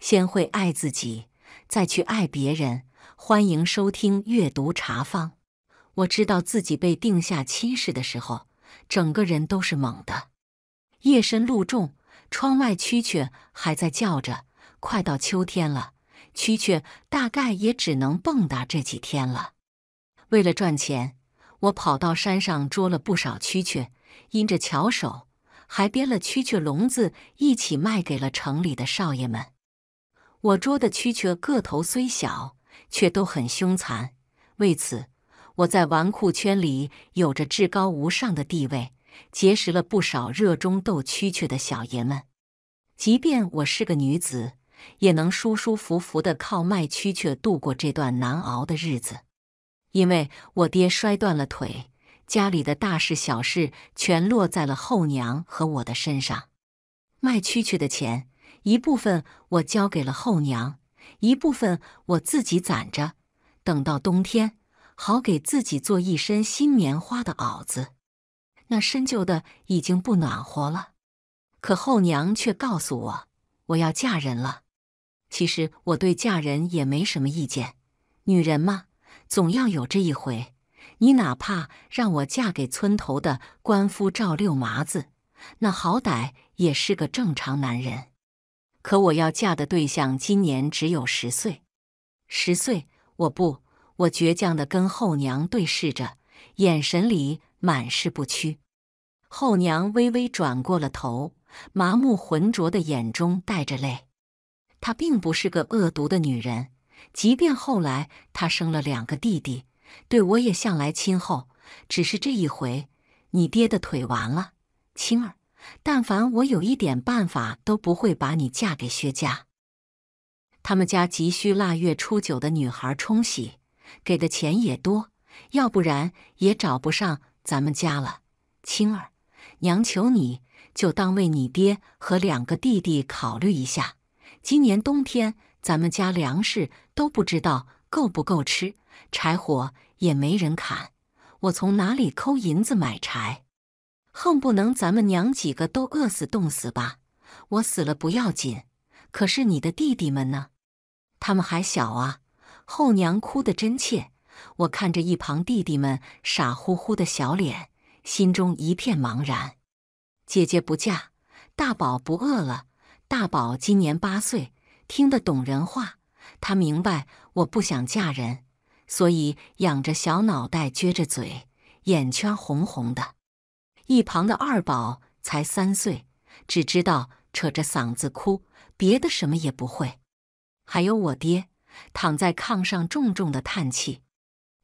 先会爱自己，再去爱别人。欢迎收听阅读茶坊。我知道自己被定下亲事的时候，整个人都是懵的。夜深露重，窗外蛐蛐还在叫着。快到秋天了，蛐蛐大概也只能蹦跶这几天了。为了赚钱，我跑到山上捉了不少蛐蛐，因着巧手，还编了蛐蛐笼子一起卖给了城里的少爷们。我捉的蛐蛐个头虽小，却都很凶残。为此，我在纨绔圈里有着至高无上的地位，结识了不少热衷斗蛐蛐的小爷们。即便我是个女子，也能舒舒服服的靠卖蛐蛐度过这段难熬的日子。因为我爹摔断了腿，家里的大事小事全落在了后娘和我的身上。卖蛐蛐的钱。一部分我交给了后娘，一部分我自己攒着，等到冬天好给自己做一身新棉花的袄子。那身旧的已经不暖和了，可后娘却告诉我我要嫁人了。其实我对嫁人也没什么意见，女人嘛，总要有这一回。你哪怕让我嫁给村头的官夫赵六麻子，那好歹也是个正常男人。可我要嫁的对象今年只有十岁，十岁我不，我倔强的跟后娘对视着，眼神里满是不屈。后娘微微转过了头，麻木浑浊的眼中带着泪。她并不是个恶毒的女人，即便后来她生了两个弟弟，对我也向来亲厚。只是这一回，你爹的腿完了，青儿。但凡我有一点办法，都不会把你嫁给薛家。他们家急需腊月初九的女孩冲喜，给的钱也多，要不然也找不上咱们家了。青儿，娘求你，就当为你爹和两个弟弟考虑一下。今年冬天，咱们家粮食都不知道够不够吃，柴火也没人砍，我从哪里抠银子买柴？恨不能咱们娘几个都饿死冻死吧！我死了不要紧，可是你的弟弟们呢？他们还小啊！后娘哭得真切，我看着一旁弟弟们傻乎乎的小脸，心中一片茫然。姐姐不嫁，大宝不饿了。大宝今年八岁，听得懂人话，他明白我不想嫁人，所以仰着小脑袋，撅着嘴，眼圈红红的。一旁的二宝才三岁，只知道扯着嗓子哭，别的什么也不会。还有我爹，躺在炕上重重的叹气。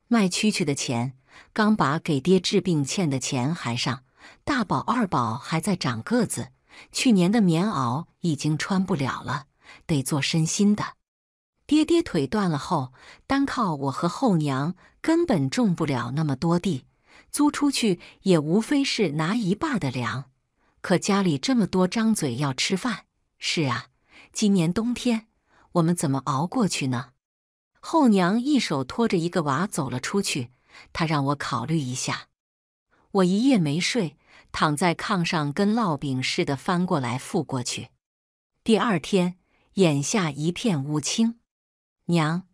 卖蛐蛐的钱刚把给爹治病欠的钱还上，大宝、二宝还在长个子，去年的棉袄已经穿不了了，得做身新的。爹爹腿断了后，单靠我和后娘根本种不了那么多地。租出去也无非是拿一半的粮，可家里这么多张嘴要吃饭。是啊，今年冬天我们怎么熬过去呢？后娘一手拖着一个娃走了出去，她让我考虑一下。我一夜没睡，躺在炕上跟烙饼似的翻过来覆过去。第二天，眼下一片乌青。娘，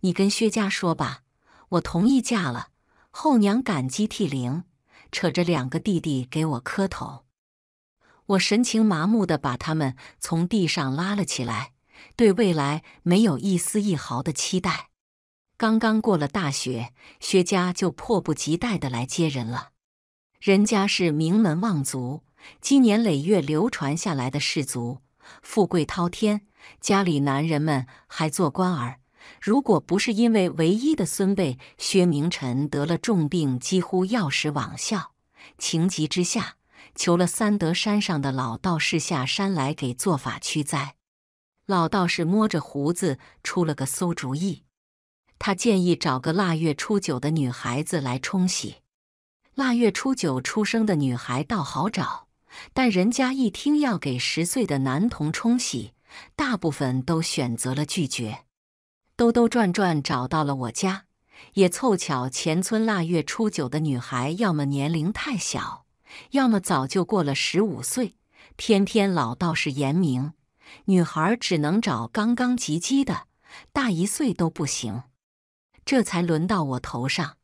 你跟薛家说吧，我同意嫁了。后娘感激涕零，扯着两个弟弟给我磕头。我神情麻木的把他们从地上拉了起来，对未来没有一丝一毫的期待。刚刚过了大雪，薛家就迫不及待的来接人了。人家是名门望族，积年累月流传下来的世族，富贵滔天，家里男人们还做官儿。如果不是因为唯一的孙辈薛明臣得了重病，几乎要死往校，情急之下求了三德山上的老道士下山来给做法驱灾。老道士摸着胡子出了个馊主意，他建议找个腊月初九的女孩子来冲喜。腊月初九出生的女孩倒好找，但人家一听要给十岁的男童冲喜，大部分都选择了拒绝。兜兜转转找到了我家，也凑巧前村腊月初九的女孩，要么年龄太小，要么早就过了十五岁。天天老道士严明，女孩只能找刚刚及笄的，大一岁都不行。这才轮到我头上，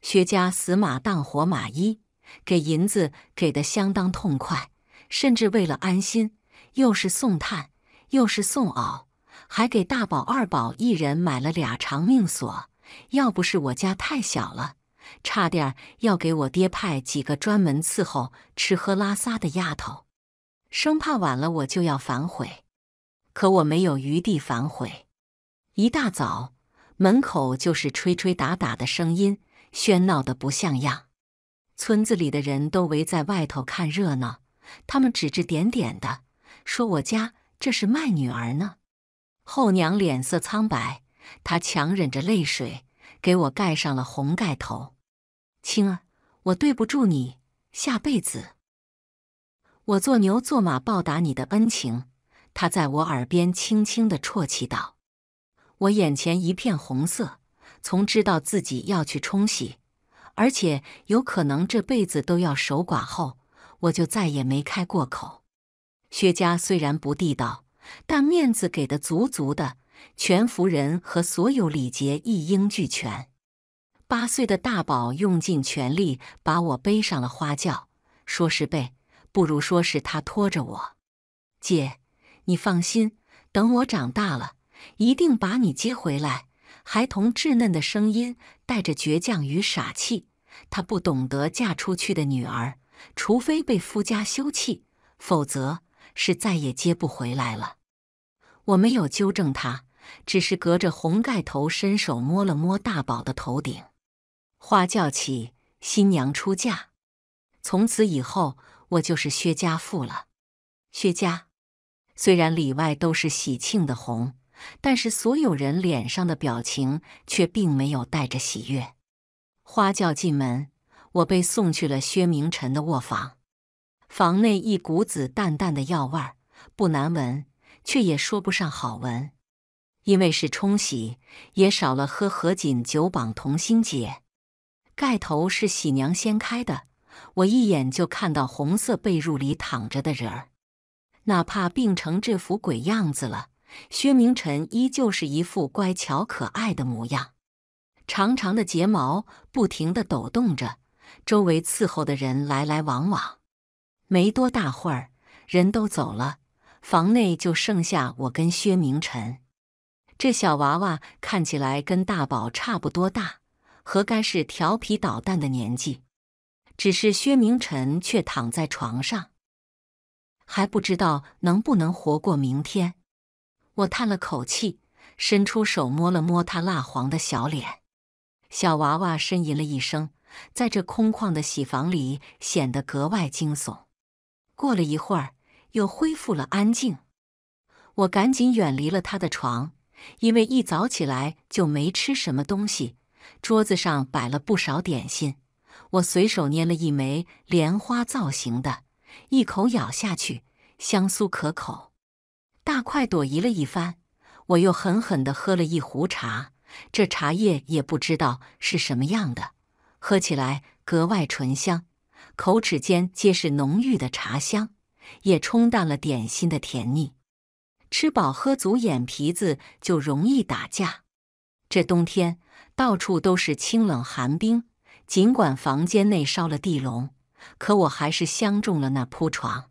薛家死马当活马医，给银子给的相当痛快，甚至为了安心，又是送炭又是送袄。还给大宝、二宝一人买了俩长命锁。要不是我家太小了，差点儿要给我爹派几个专门伺候吃喝拉撒的丫头，生怕晚了我就要反悔。可我没有余地反悔。一大早，门口就是吹吹打打的声音，喧闹的不像样。村子里的人都围在外头看热闹，他们指指点点的说：“我家这是卖女儿呢。”后娘脸色苍白，她强忍着泪水，给我盖上了红盖头。青儿，我对不住你，下辈子我做牛做马报答你的恩情。她在我耳边轻轻的啜泣道：“我眼前一片红色，从知道自己要去冲喜，而且有可能这辈子都要守寡后，我就再也没开过口。”薛家虽然不地道。但面子给的足足的，全福人和所有礼节一应俱全。八岁的大宝用尽全力把我背上了花轿，说是背，不如说是他拖着我。姐，你放心，等我长大了一定把你接回来。孩童稚嫩的声音带着倔强与傻气，他不懂得嫁出去的女儿，除非被夫家休弃，否则。是再也接不回来了。我没有纠正他，只是隔着红盖头伸手摸了摸大宝的头顶。花轿起，新娘出嫁。从此以后，我就是薛家妇了。薛家虽然里外都是喜庆的红，但是所有人脸上的表情却并没有带着喜悦。花轿进门，我被送去了薛明晨的卧房。房内一股子淡淡的药味儿，不难闻，却也说不上好闻。因为是冲洗，也少了喝何锦酒绑同心结。盖头是喜娘掀开的，我一眼就看到红色被褥里躺着的人儿。哪怕病成这副鬼样子了，薛明晨依旧是一副乖巧可爱的模样。长长的睫毛不停地抖动着，周围伺候的人来来往往。没多大会儿，人都走了，房内就剩下我跟薛明晨。这小娃娃看起来跟大宝差不多大，和该是调皮捣蛋的年纪。只是薛明晨却躺在床上，还不知道能不能活过明天。我叹了口气，伸出手摸了摸他蜡黄的小脸。小娃娃呻吟了一声，在这空旷的喜房里显得格外惊悚。过了一会儿，又恢复了安静。我赶紧远离了他的床，因为一早起来就没吃什么东西。桌子上摆了不少点心，我随手捏了一枚莲花造型的，一口咬下去，香酥可口。大快朵颐了一番，我又狠狠地喝了一壶茶。这茶叶也不知道是什么样的，喝起来格外醇香。口齿间皆是浓郁的茶香，也冲淡了点心的甜腻。吃饱喝足，眼皮子就容易打架。这冬天到处都是清冷寒冰，尽管房间内烧了地笼，可我还是相中了那铺床。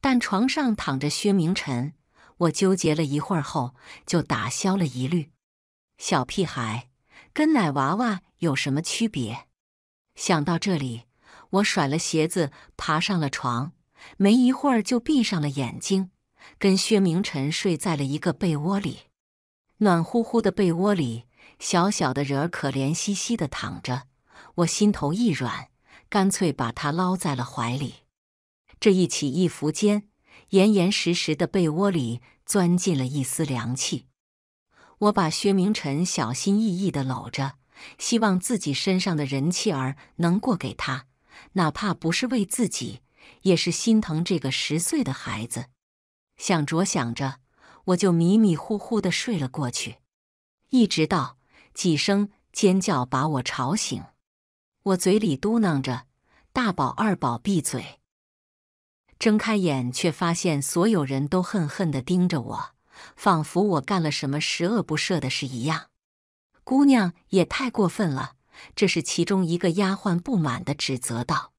但床上躺着薛明晨，我纠结了一会儿后就打消了疑虑。小屁孩跟奶娃娃有什么区别？想到这里。我甩了鞋子，爬上了床，没一会儿就闭上了眼睛，跟薛明晨睡在了一个被窝里。暖乎乎的被窝里，小小的人儿可怜兮兮的躺着，我心头一软，干脆把他捞在了怀里。这一起一伏间，严严实实的被窝里钻进了一丝凉气。我把薛明晨小心翼翼的搂着，希望自己身上的人气儿能过给他。哪怕不是为自己，也是心疼这个十岁的孩子。想着想着，我就迷迷糊糊的睡了过去，一直到几声尖叫把我吵醒。我嘴里嘟囔着：“大宝、二宝，闭嘴！”睁开眼，却发现所有人都恨恨的盯着我，仿佛我干了什么十恶不赦的事一样。姑娘也太过分了。这是其中一个丫鬟不满地指责道：“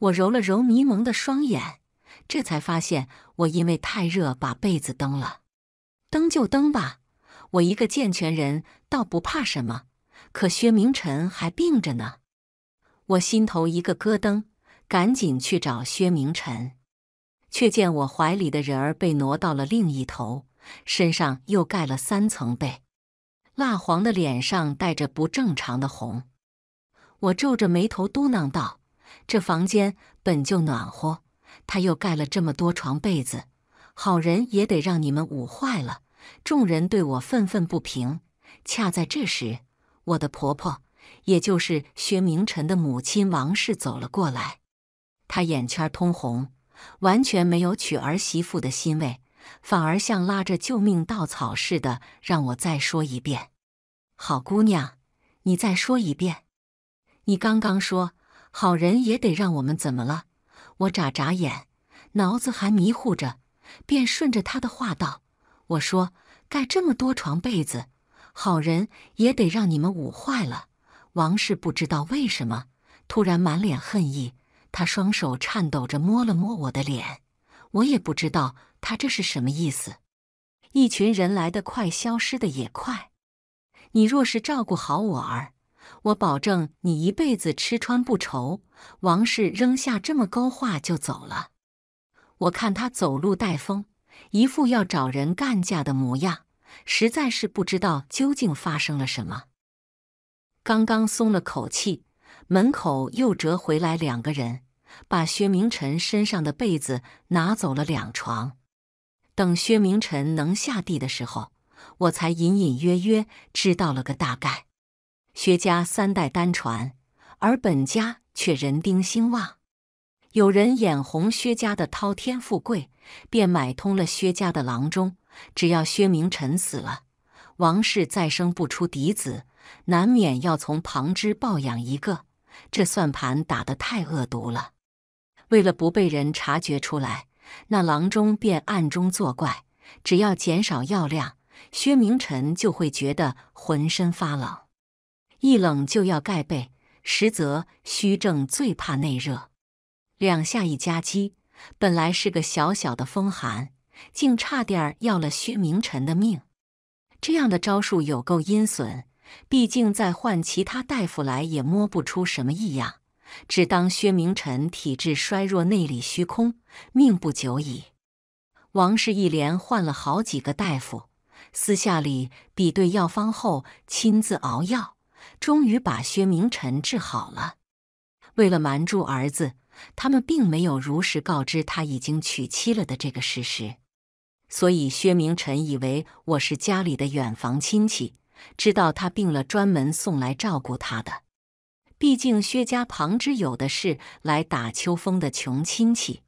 我揉了揉迷蒙的双眼，这才发现我因为太热把被子蹬了。蹬就蹬吧，我一个健全人倒不怕什么。可薛明晨还病着呢，我心头一个咯噔，赶紧去找薛明晨，却见我怀里的人儿被挪到了另一头，身上又盖了三层被。”蜡黄的脸上带着不正常的红，我皱着眉头嘟囔道：“这房间本就暖和，他又盖了这么多床被子，好人也得让你们捂坏了。”众人对我愤愤不平。恰在这时，我的婆婆，也就是薛明辰的母亲王氏走了过来，她眼圈通红，完全没有娶儿媳妇的欣慰。反而像拉着救命稻草似的，让我再说一遍。好姑娘，你再说一遍。你刚刚说好人也得让我们怎么了？我眨眨眼，脑子还迷糊着，便顺着他的话道：“我说盖这么多床被子，好人也得让你们捂坏了。”王氏不知道为什么突然满脸恨意，他双手颤抖着摸了摸我的脸，我也不知道。他这是什么意思？一群人来的快，消失的也快。你若是照顾好我儿，我保证你一辈子吃穿不愁。王氏扔下这么高话就走了。我看他走路带风，一副要找人干架的模样，实在是不知道究竟发生了什么。刚刚松了口气，门口又折回来两个人，把薛明辰身上的被子拿走了两床。等薛明臣能下地的时候，我才隐隐约约知道了个大概。薛家三代单传，而本家却人丁兴旺。有人眼红薛家的滔天富贵，便买通了薛家的郎中。只要薛明臣死了，王氏再生不出嫡子，难免要从旁支抱养一个。这算盘打得太恶毒了。为了不被人察觉出来。那郎中便暗中作怪，只要减少药量，薛明臣就会觉得浑身发冷，一冷就要盖被。实则虚症最怕内热，两下一夹击，本来是个小小的风寒，竟差点儿要了薛明臣的命。这样的招数有够阴损，毕竟再换其他大夫来，也摸不出什么异样。只当薛明臣体质衰弱，内力虚空，命不久矣。王氏一连换了好几个大夫，私下里比对药方后，亲自熬药，终于把薛明臣治好了。为了瞒住儿子，他们并没有如实告知他已经娶妻了的这个事实。所以薛明臣以为我是家里的远房亲戚，知道他病了，专门送来照顾他的。毕竟薛家旁支有的是来打秋风的穷亲戚。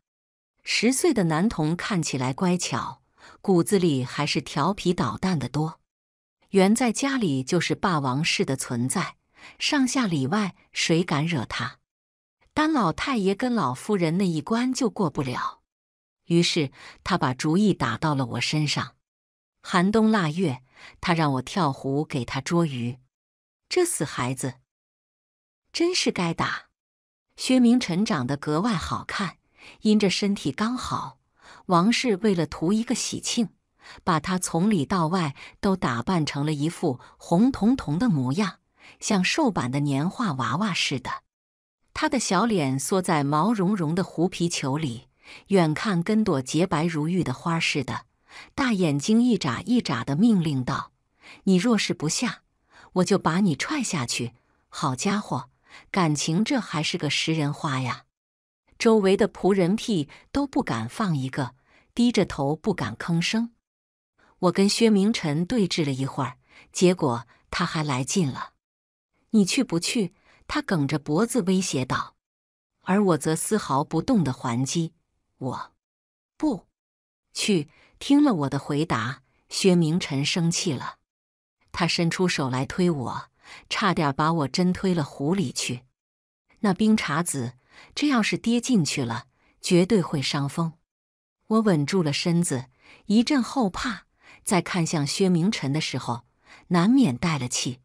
十岁的男童看起来乖巧，骨子里还是调皮捣蛋的多。原在家里就是霸王式的存在，上下里外谁敢惹他？单老太爷跟老夫人那一关就过不了，于是他把主意打到了我身上。寒冬腊月，他让我跳湖给他捉鱼。这死孩子！真是该打！薛明臣长得格外好看，因着身体刚好，王氏为了图一个喜庆，把他从里到外都打扮成了一副红彤彤的模样，像瘦版的年画娃娃似的。他的小脸缩在毛茸茸的狐皮球里，远看跟朵洁白如玉的花似的。大眼睛一眨一眨的，命令道：“你若是不下，我就把你踹下去！好家伙！”感情这还是个食人花呀！周围的仆人屁都不敢放一个，低着头不敢吭声。我跟薛明晨对峙了一会儿，结果他还来劲了：“你去不去？”他梗着脖子威胁道。而我则丝毫不动的还击：“我不去。”听了我的回答，薛明晨生气了，他伸出手来推我。差点把我真推了湖里去，那冰碴子，这要是跌进去了，绝对会伤风。我稳住了身子，一阵后怕，在看向薛明晨的时候，难免带了气：“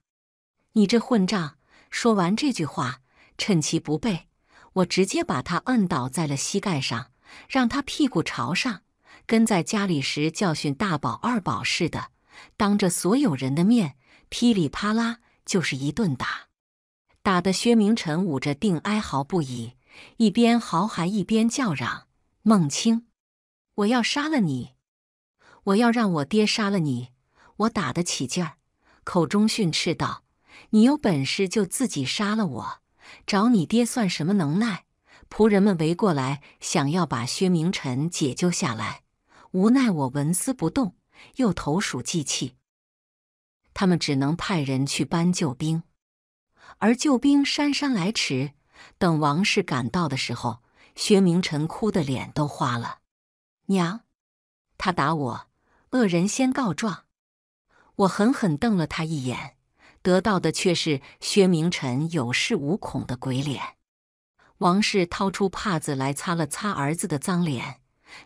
你这混账！”说完这句话，趁其不备，我直接把他摁倒在了膝盖上，让他屁股朝上，跟在家里时教训大宝二宝似的，当着所有人的面，噼里啪啦。就是一顿打，打得薛明臣捂着腚哀嚎不已，一边嚎还一边叫嚷：“孟清，我要杀了你！我要让我爹杀了你！”我打得起劲儿，口中训斥道：“你有本事就自己杀了我，找你爹算什么能耐？”仆人们围过来想要把薛明臣解救下来，无奈我纹丝不动，又投鼠忌器。他们只能派人去搬救兵，而救兵姗姗来迟。等王氏赶到的时候，薛明臣哭得脸都花了。娘，他打我，恶人先告状。我狠狠瞪了他一眼，得到的却是薛明臣有恃无恐的鬼脸。王氏掏出帕子来擦了擦儿子的脏脸，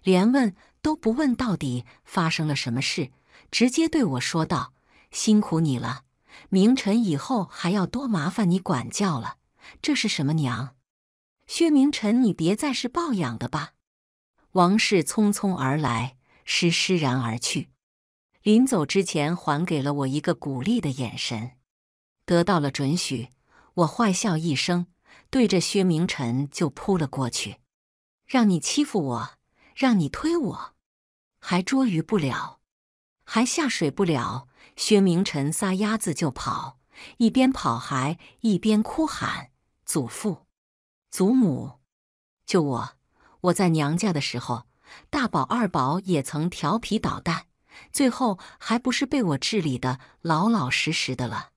连问都不问到底发生了什么事，直接对我说道。辛苦你了，明晨以后还要多麻烦你管教了。这是什么娘？薛明晨，你别再是抱养的吧！王氏匆匆而来，施施然而去，临走之前还给了我一个鼓励的眼神。得到了准许，我坏笑一声，对着薛明晨就扑了过去，让你欺负我，让你推我，还捉鱼不了，还下水不了。薛明臣撒丫子就跑，一边跑还一边哭喊：“祖父，祖母，救我！我在娘家的时候，大宝、二宝也曾调皮捣蛋，最后还不是被我治理的老老实实的了。”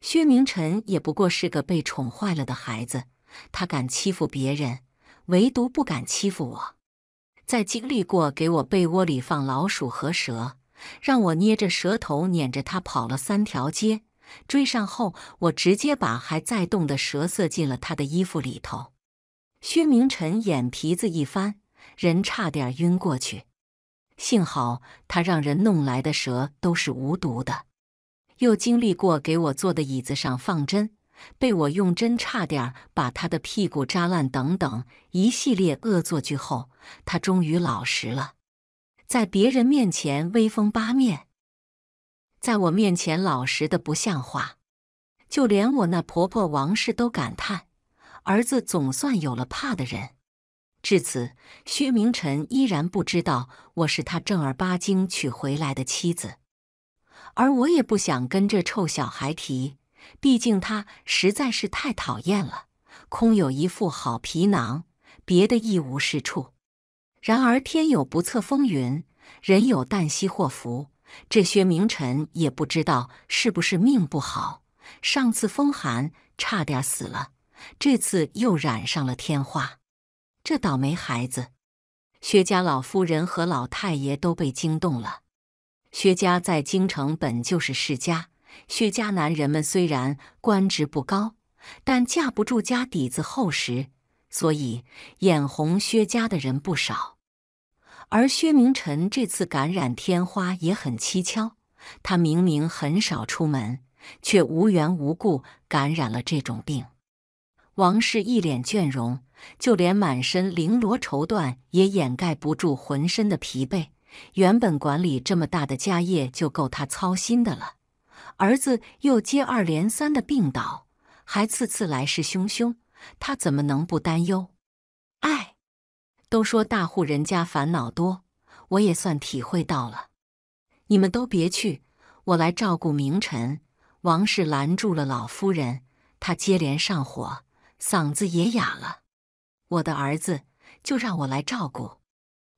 薛明臣也不过是个被宠坏了的孩子，他敢欺负别人，唯独不敢欺负我。在经历过给我被窝里放老鼠和蛇。让我捏着蛇头撵着他跑了三条街，追上后我直接把还在动的蛇塞进了他的衣服里头。薛明晨眼皮子一翻，人差点晕过去。幸好他让人弄来的蛇都是无毒的，又经历过给我坐的椅子上放针，被我用针差点把他的屁股扎烂等等一系列恶作剧后，他终于老实了。在别人面前威风八面，在我面前老实的不像话，就连我那婆婆王氏都感叹：“儿子总算有了怕的人。”至此，薛明臣依然不知道我是他正儿八经娶回来的妻子，而我也不想跟这臭小孩提，毕竟他实在是太讨厌了，空有一副好皮囊，别的一无是处。然而天有不测风云，人有旦夕祸福。这薛明臣也不知道是不是命不好，上次风寒差点死了，这次又染上了天花，这倒霉孩子！薛家老夫人和老太爷都被惊动了。薛家在京城本就是世家，薛家男人们虽然官职不高，但架不住家底子厚实，所以眼红薛家的人不少。而薛明臣这次感染天花也很蹊跷，他明明很少出门，却无缘无故感染了这种病。王氏一脸倦容，就连满身绫罗绸缎也掩盖不住浑身的疲惫。原本管理这么大的家业就够他操心的了，儿子又接二连三的病倒，还次次来势汹汹，他怎么能不担忧？哎。都说大户人家烦恼多，我也算体会到了。你们都别去，我来照顾明晨。王氏拦住了老夫人，她接连上火，嗓子也哑了。我的儿子，就让我来照顾。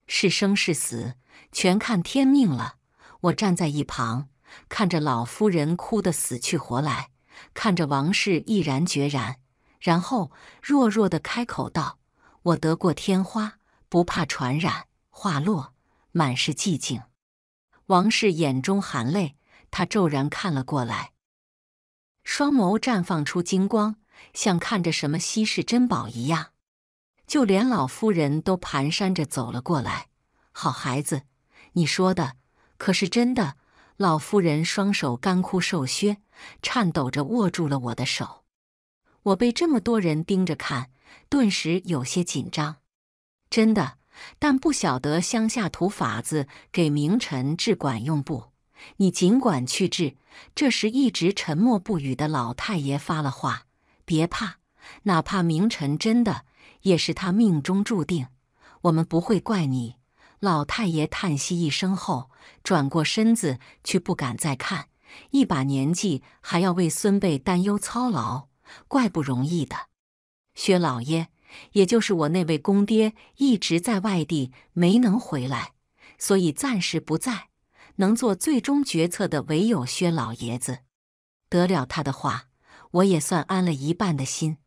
是生是死，全看天命了。我站在一旁，看着老夫人哭得死去活来，看着王氏毅然决然，然后弱弱的开口道：“我得过天花。”不怕传染。话落，满是寂静。王氏眼中含泪，他骤然看了过来，双眸绽放出金光，像看着什么稀世珍宝一样。就连老夫人都蹒跚着走了过来。好孩子，你说的可是真的？老夫人双手干枯瘦削，颤抖着握住了我的手。我被这么多人盯着看，顿时有些紧张。真的，但不晓得乡下土法子给明臣治管用不？你尽管去治。这时，一直沉默不语的老太爷发了话：“别怕，哪怕明臣真的，也是他命中注定，我们不会怪你。”老太爷叹息一声后，转过身子，却不敢再看。一把年纪还要为孙辈担忧操劳，怪不容易的。薛老爷。也就是我那位公爹一直在外地没能回来，所以暂时不在，能做最终决策的唯有薛老爷子。得了他的话，我也算安了一半的心。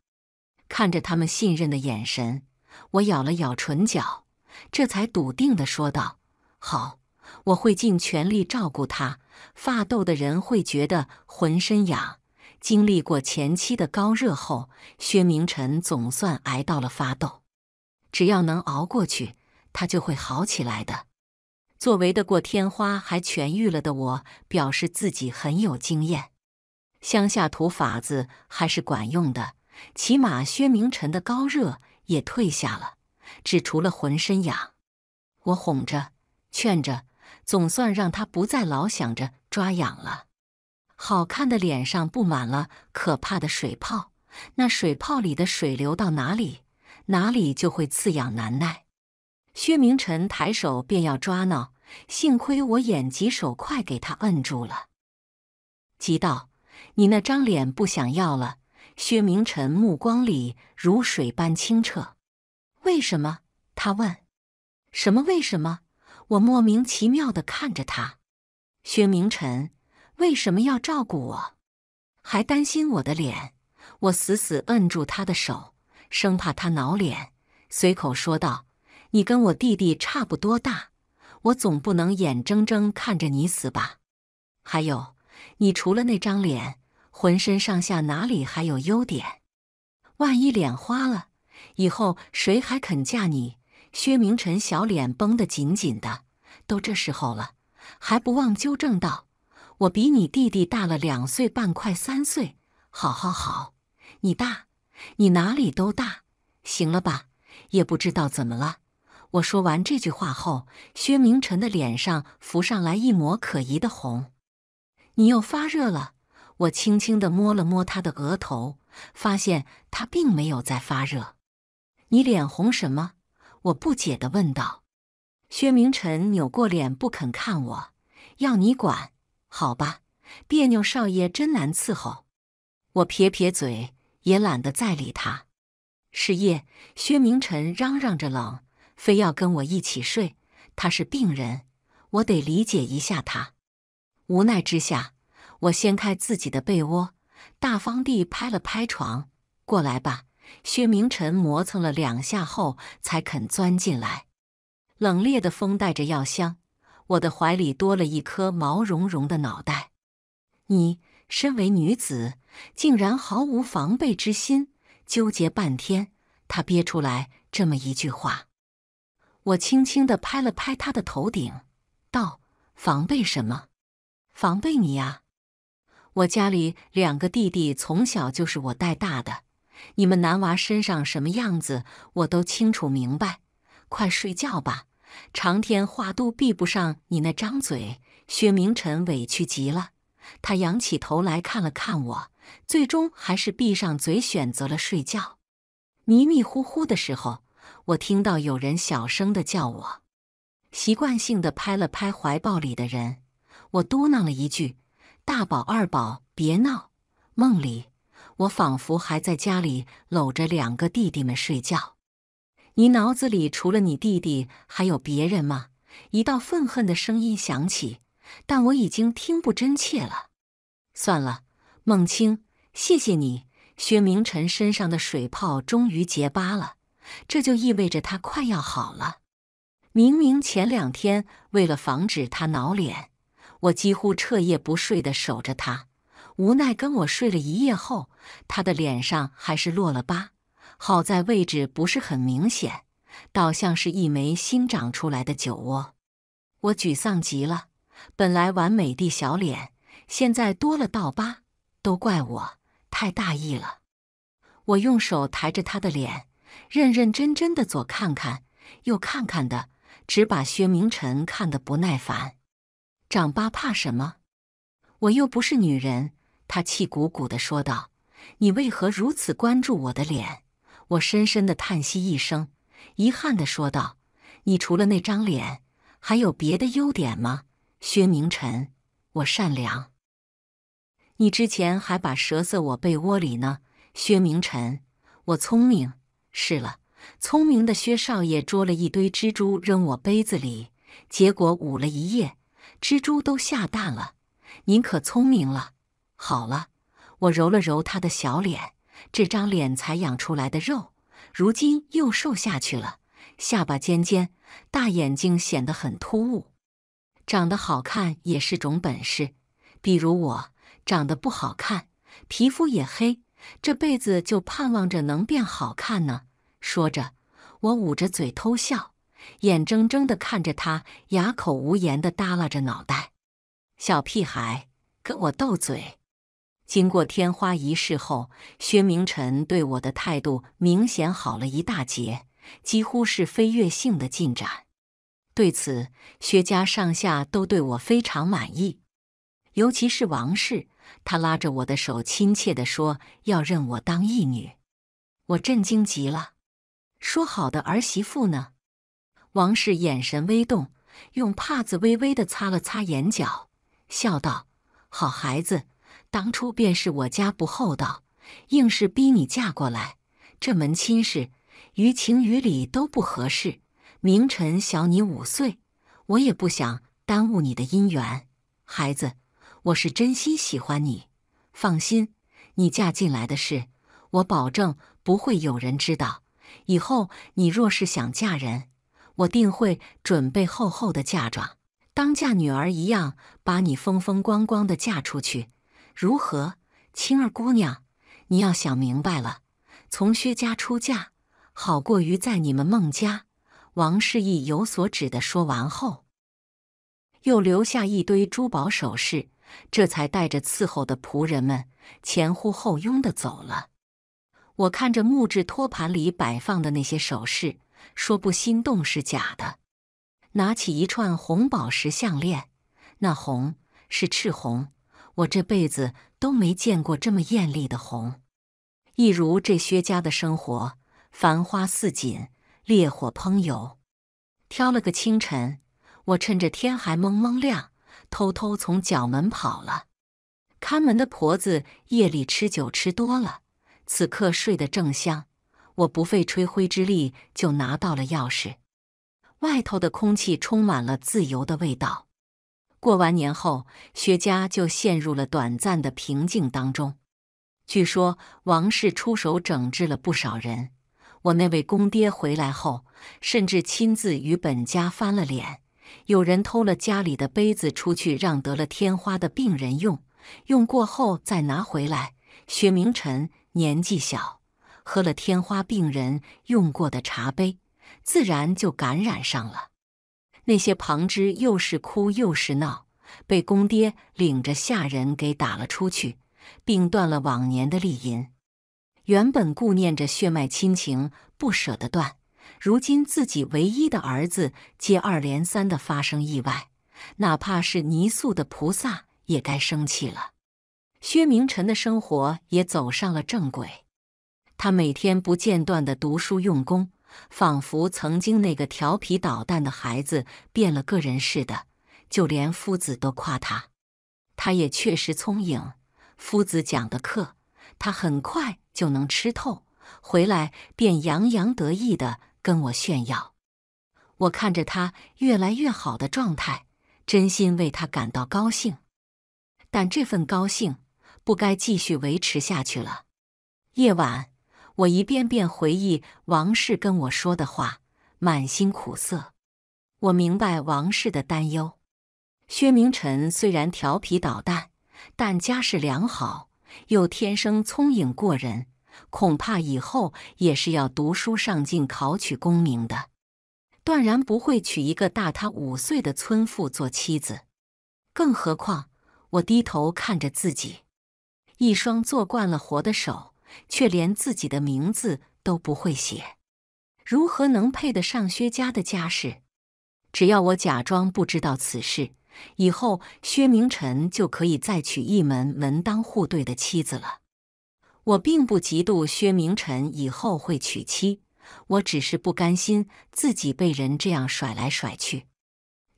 看着他们信任的眼神，我咬了咬唇角，这才笃定地说道：“好，我会尽全力照顾他。发痘的人会觉得浑身痒。”经历过前期的高热后，薛明晨总算挨到了发痘。只要能熬过去，他就会好起来的。作为得过天花还痊愈了的我，表示自己很有经验。乡下土法子还是管用的，起码薛明晨的高热也退下了，只除了浑身痒。我哄着、劝着，总算让他不再老想着抓痒了。好看的脸上布满了可怕的水泡，那水泡里的水流到哪里，哪里就会刺痒难耐。薛明晨抬手便要抓挠，幸亏我眼疾手快，给他摁住了。急道：“你那张脸不想要了？”薛明晨目光里如水般清澈。为什么？他问。什么？为什么？我莫名其妙地看着他。薛明晨。为什么要照顾我？还担心我的脸？我死死摁住他的手，生怕他挠脸，随口说道：“你跟我弟弟差不多大，我总不能眼睁睁看着你死吧？还有，你除了那张脸，浑身上下哪里还有优点？万一脸花了，以后谁还肯嫁你？”薛明晨小脸绷得紧紧的，都这时候了，还不忘纠正道。我比你弟弟大了两岁半，快三岁。好好好，你大，你哪里都大，行了吧？也不知道怎么了。我说完这句话后，薛明晨的脸上浮上来一抹可疑的红。你又发热了。我轻轻的摸了摸他的额头，发现他并没有在发热。你脸红什么？我不解的问道。薛明晨扭过脸，不肯看我。要你管。好吧，别扭少爷真难伺候，我撇撇嘴，也懒得再理他。是夜，薛明晨嚷嚷着冷，非要跟我一起睡。他是病人，我得理解一下他。无奈之下，我掀开自己的被窝，大方地拍了拍床：“过来吧。”薛明晨磨蹭了两下后，才肯钻进来。冷冽的风带着药香。我的怀里多了一颗毛茸茸的脑袋。你身为女子，竟然毫无防备之心，纠结半天，他憋出来这么一句话。我轻轻的拍了拍他的头顶，道：“防备什么？防备你呀！我家里两个弟弟从小就是我带大的，你们男娃身上什么样子我都清楚明白。快睡觉吧。”长天话都闭不上，你那张嘴。薛明晨委屈极了，他仰起头来看了看我，最终还是闭上嘴，选择了睡觉。迷迷糊糊的时候，我听到有人小声的叫我，习惯性的拍了拍怀抱里的人，我嘟囔了一句：“大宝、二宝，别闹。”梦里，我仿佛还在家里搂着两个弟弟们睡觉。你脑子里除了你弟弟还有别人吗？一道愤恨的声音响起，但我已经听不真切了。算了，孟青，谢谢你。薛明晨身上的水泡终于结疤了，这就意味着他快要好了。明明前两天为了防止他挠脸，我几乎彻夜不睡地守着他，无奈跟我睡了一夜后，他的脸上还是落了疤。好在位置不是很明显，倒像是一枚新长出来的酒窝。我沮丧极了，本来完美的小脸，现在多了道疤，都怪我太大意了。我用手抬着他的脸，认认真真的左看看，右看看的，只把薛明晨看得不耐烦。长疤怕什么？我又不是女人。他气鼓鼓的说道：“你为何如此关注我的脸？”我深深的叹息一声，遗憾的说道：“你除了那张脸，还有别的优点吗？”薛明晨，我善良。你之前还把蛇塞我被窝里呢，薛明晨，我聪明。是了，聪明的薛少爷捉了一堆蜘蛛扔我杯子里，结果捂了一夜，蜘蛛都下蛋了。您可聪明了。好了，我揉了揉他的小脸。这张脸才养出来的肉，如今又瘦下去了。下巴尖尖，大眼睛显得很突兀。长得好看也是种本事，比如我长得不好看，皮肤也黑，这辈子就盼望着能变好看呢。说着，我捂着嘴偷笑，眼睁睁地看着他哑口无言地耷拉着脑袋。小屁孩，跟我斗嘴！经过天花仪式后，薛明臣对我的态度明显好了一大截，几乎是飞跃性的进展。对此，薛家上下都对我非常满意，尤其是王氏，他拉着我的手，亲切地说：“要认我当义女。”我震惊极了，说：“好的儿媳妇呢？”王氏眼神微动，用帕子微微地擦了擦眼角，笑道：“好孩子。”当初便是我家不厚道，硬是逼你嫁过来，这门亲事于情于理都不合适。明晨小你五岁，我也不想耽误你的姻缘。孩子，我是真心喜欢你，放心，你嫁进来的事，我保证不会有人知道。以后你若是想嫁人，我定会准备厚厚的嫁妆，当嫁女儿一样把你风风光光的嫁出去。如何，青儿姑娘，你要想明白了，从薛家出嫁好过于在你们孟家。王世义有所指的说完后，又留下一堆珠宝首饰，这才带着伺候的仆人们前呼后拥的走了。我看着木质托盘里摆放的那些首饰，说不心动是假的。拿起一串红宝石项链，那红是赤红。我这辈子都没见过这么艳丽的红，一如这薛家的生活，繁花似锦，烈火烹油。挑了个清晨，我趁着天还蒙蒙亮，偷偷从角门跑了。看门的婆子夜里吃酒吃多了，此刻睡得正香，我不费吹灰之力就拿到了钥匙。外头的空气充满了自由的味道。过完年后，薛家就陷入了短暂的平静当中。据说王氏出手整治了不少人。我那位公爹回来后，甚至亲自与本家翻了脸。有人偷了家里的杯子出去，让得了天花的病人用，用过后再拿回来。薛明臣年纪小，喝了天花病人用过的茶杯，自然就感染上了。那些旁枝又是哭又是闹，被公爹领着下人给打了出去，并断了往年的利银。原本顾念着血脉亲情，不舍得断。如今自己唯一的儿子接二连三的发生意外，哪怕是泥塑的菩萨也该生气了。薛明臣的生活也走上了正轨，他每天不间断的读书用功。仿佛曾经那个调皮捣蛋的孩子变了个人似的，就连夫子都夸他。他也确实聪颖，夫子讲的课，他很快就能吃透，回来便洋洋得意地跟我炫耀。我看着他越来越好的状态，真心为他感到高兴。但这份高兴不该继续维持下去了。夜晚。我一遍遍回忆王氏跟我说的话，满心苦涩。我明白王氏的担忧。薛明臣虽然调皮捣蛋，但家世良好，又天生聪颖过人，恐怕以后也是要读书上进、考取功名的，断然不会娶一个大他五岁的村妇做妻子。更何况，我低头看着自己一双做惯了活的手。却连自己的名字都不会写，如何能配得上薛家的家世？只要我假装不知道此事，以后薛明臣就可以再娶一门门当户对的妻子了。我并不嫉妒薛明臣以后会娶妻，我只是不甘心自己被人这样甩来甩去。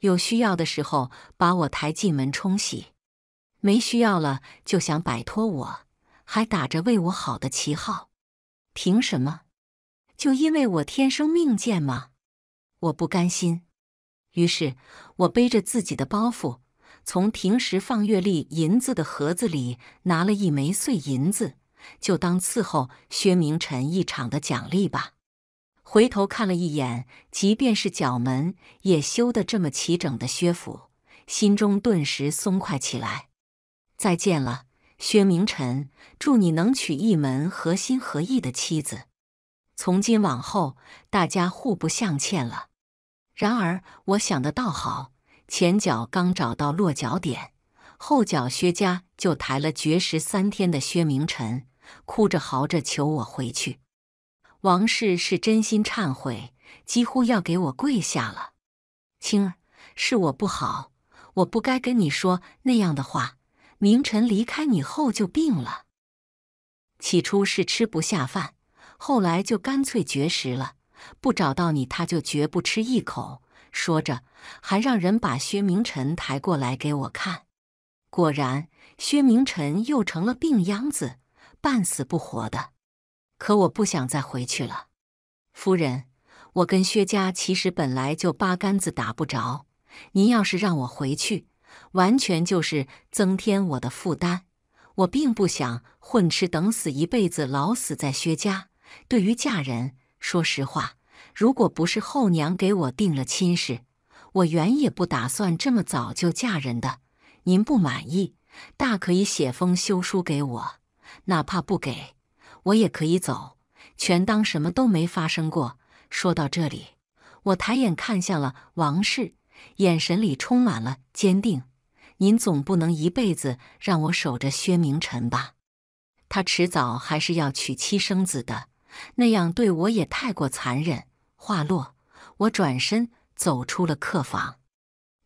有需要的时候把我抬进门冲喜，没需要了就想摆脱我。还打着为我好的旗号，凭什么？就因为我天生命贱吗？我不甘心。于是，我背着自己的包袱，从平时放月历银子的盒子里拿了一枚碎银子，就当伺候薛明臣一场的奖励吧。回头看了一眼，即便是角门也修得这么齐整的薛府，心中顿时松快起来。再见了。薛明臣，祝你能娶一门合心合意的妻子。从今往后，大家互不相欠了。然而，我想的倒好，前脚刚找到落脚点，后脚薛家就抬了绝食三天的薛明臣，哭着嚎着求我回去。王氏是真心忏悔，几乎要给我跪下了。青儿，是我不好，我不该跟你说那样的话。明晨离开你后就病了，起初是吃不下饭，后来就干脆绝食了。不找到你，他就绝不吃一口。说着，还让人把薛明晨抬过来给我看。果然，薛明臣又成了病秧子，半死不活的。可我不想再回去了，夫人，我跟薛家其实本来就八竿子打不着。您要是让我回去……完全就是增添我的负担，我并不想混吃等死一辈子，老死在薛家。对于嫁人，说实话，如果不是后娘给我定了亲事，我原也不打算这么早就嫁人的。您不满意，大可以写封休书给我，哪怕不给我也可以走，全当什么都没发生过。说到这里，我抬眼看向了王氏，眼神里充满了坚定。您总不能一辈子让我守着薛明晨吧？他迟早还是要娶妻生子的，那样对我也太过残忍。话落，我转身走出了客房。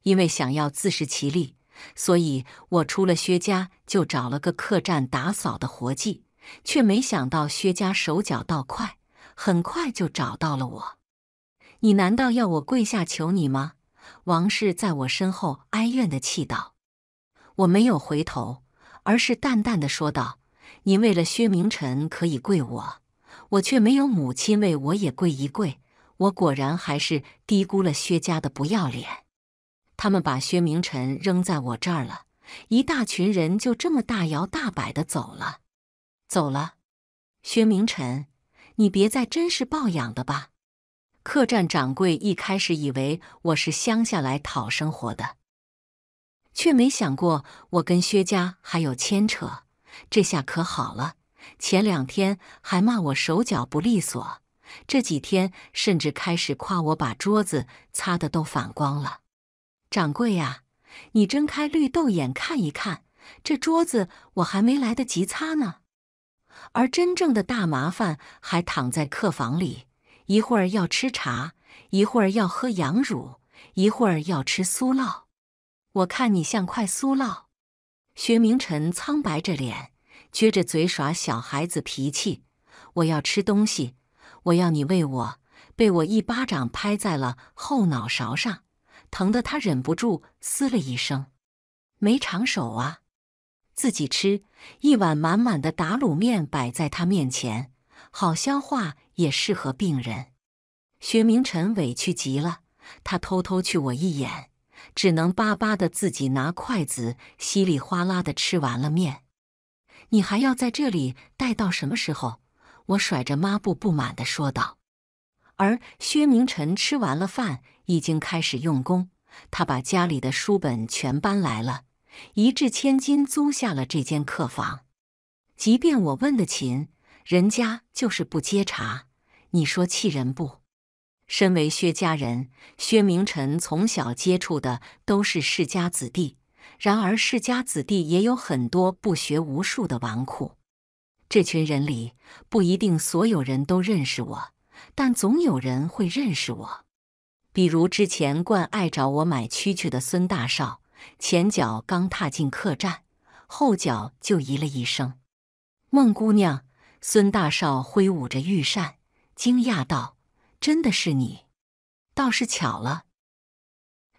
因为想要自食其力，所以我出了薛家就找了个客栈打扫的活计，却没想到薛家手脚倒快，很快就找到了我。你难道要我跪下求你吗？王氏在我身后哀怨的气道。我没有回头，而是淡淡的说道：“你为了薛明晨可以跪我，我却没有母亲为我也跪一跪。我果然还是低估了薛家的不要脸。他们把薛明晨扔在我这儿了，一大群人就这么大摇大摆的走了，走了。薛明晨，你别再真是抱养的吧？客栈掌柜一开始以为我是乡下来讨生活的。”却没想过我跟薛家还有牵扯，这下可好了。前两天还骂我手脚不利索，这几天甚至开始夸我把桌子擦的都反光了。掌柜呀，你睁开绿豆眼看一看，这桌子我还没来得及擦呢。而真正的大麻烦还躺在客房里，一会儿要吃茶，一会儿要喝羊乳，一会儿要吃酥酪。我看你像块酥酪，薛明晨苍白着脸，撅着嘴耍小孩子脾气。我要吃东西，我要你喂我，被我一巴掌拍在了后脑勺上，疼得他忍不住嘶了一声。没长手啊，自己吃。一碗满满的打卤面摆在他面前，好消化也适合病人。薛明晨委屈极了，他偷偷去我一眼。只能巴巴的自己拿筷子，稀里哗啦的吃完了面。你还要在这里待到什么时候？我甩着抹布不满的说道。而薛明晨吃完了饭，已经开始用功。他把家里的书本全搬来了，一掷千金租下了这间客房。即便我问的勤，人家就是不接茬，你说气人不？身为薛家人，薛明臣从小接触的都是世家子弟。然而，世家子弟也有很多不学无术的纨绔。这群人里不一定所有人都认识我，但总有人会认识我。比如之前惯爱找我买蛐蛐的孙大少，前脚刚踏进客栈，后脚就咦了一声：“孟姑娘！”孙大少挥舞着玉扇，惊讶道。真的是你，倒是巧了。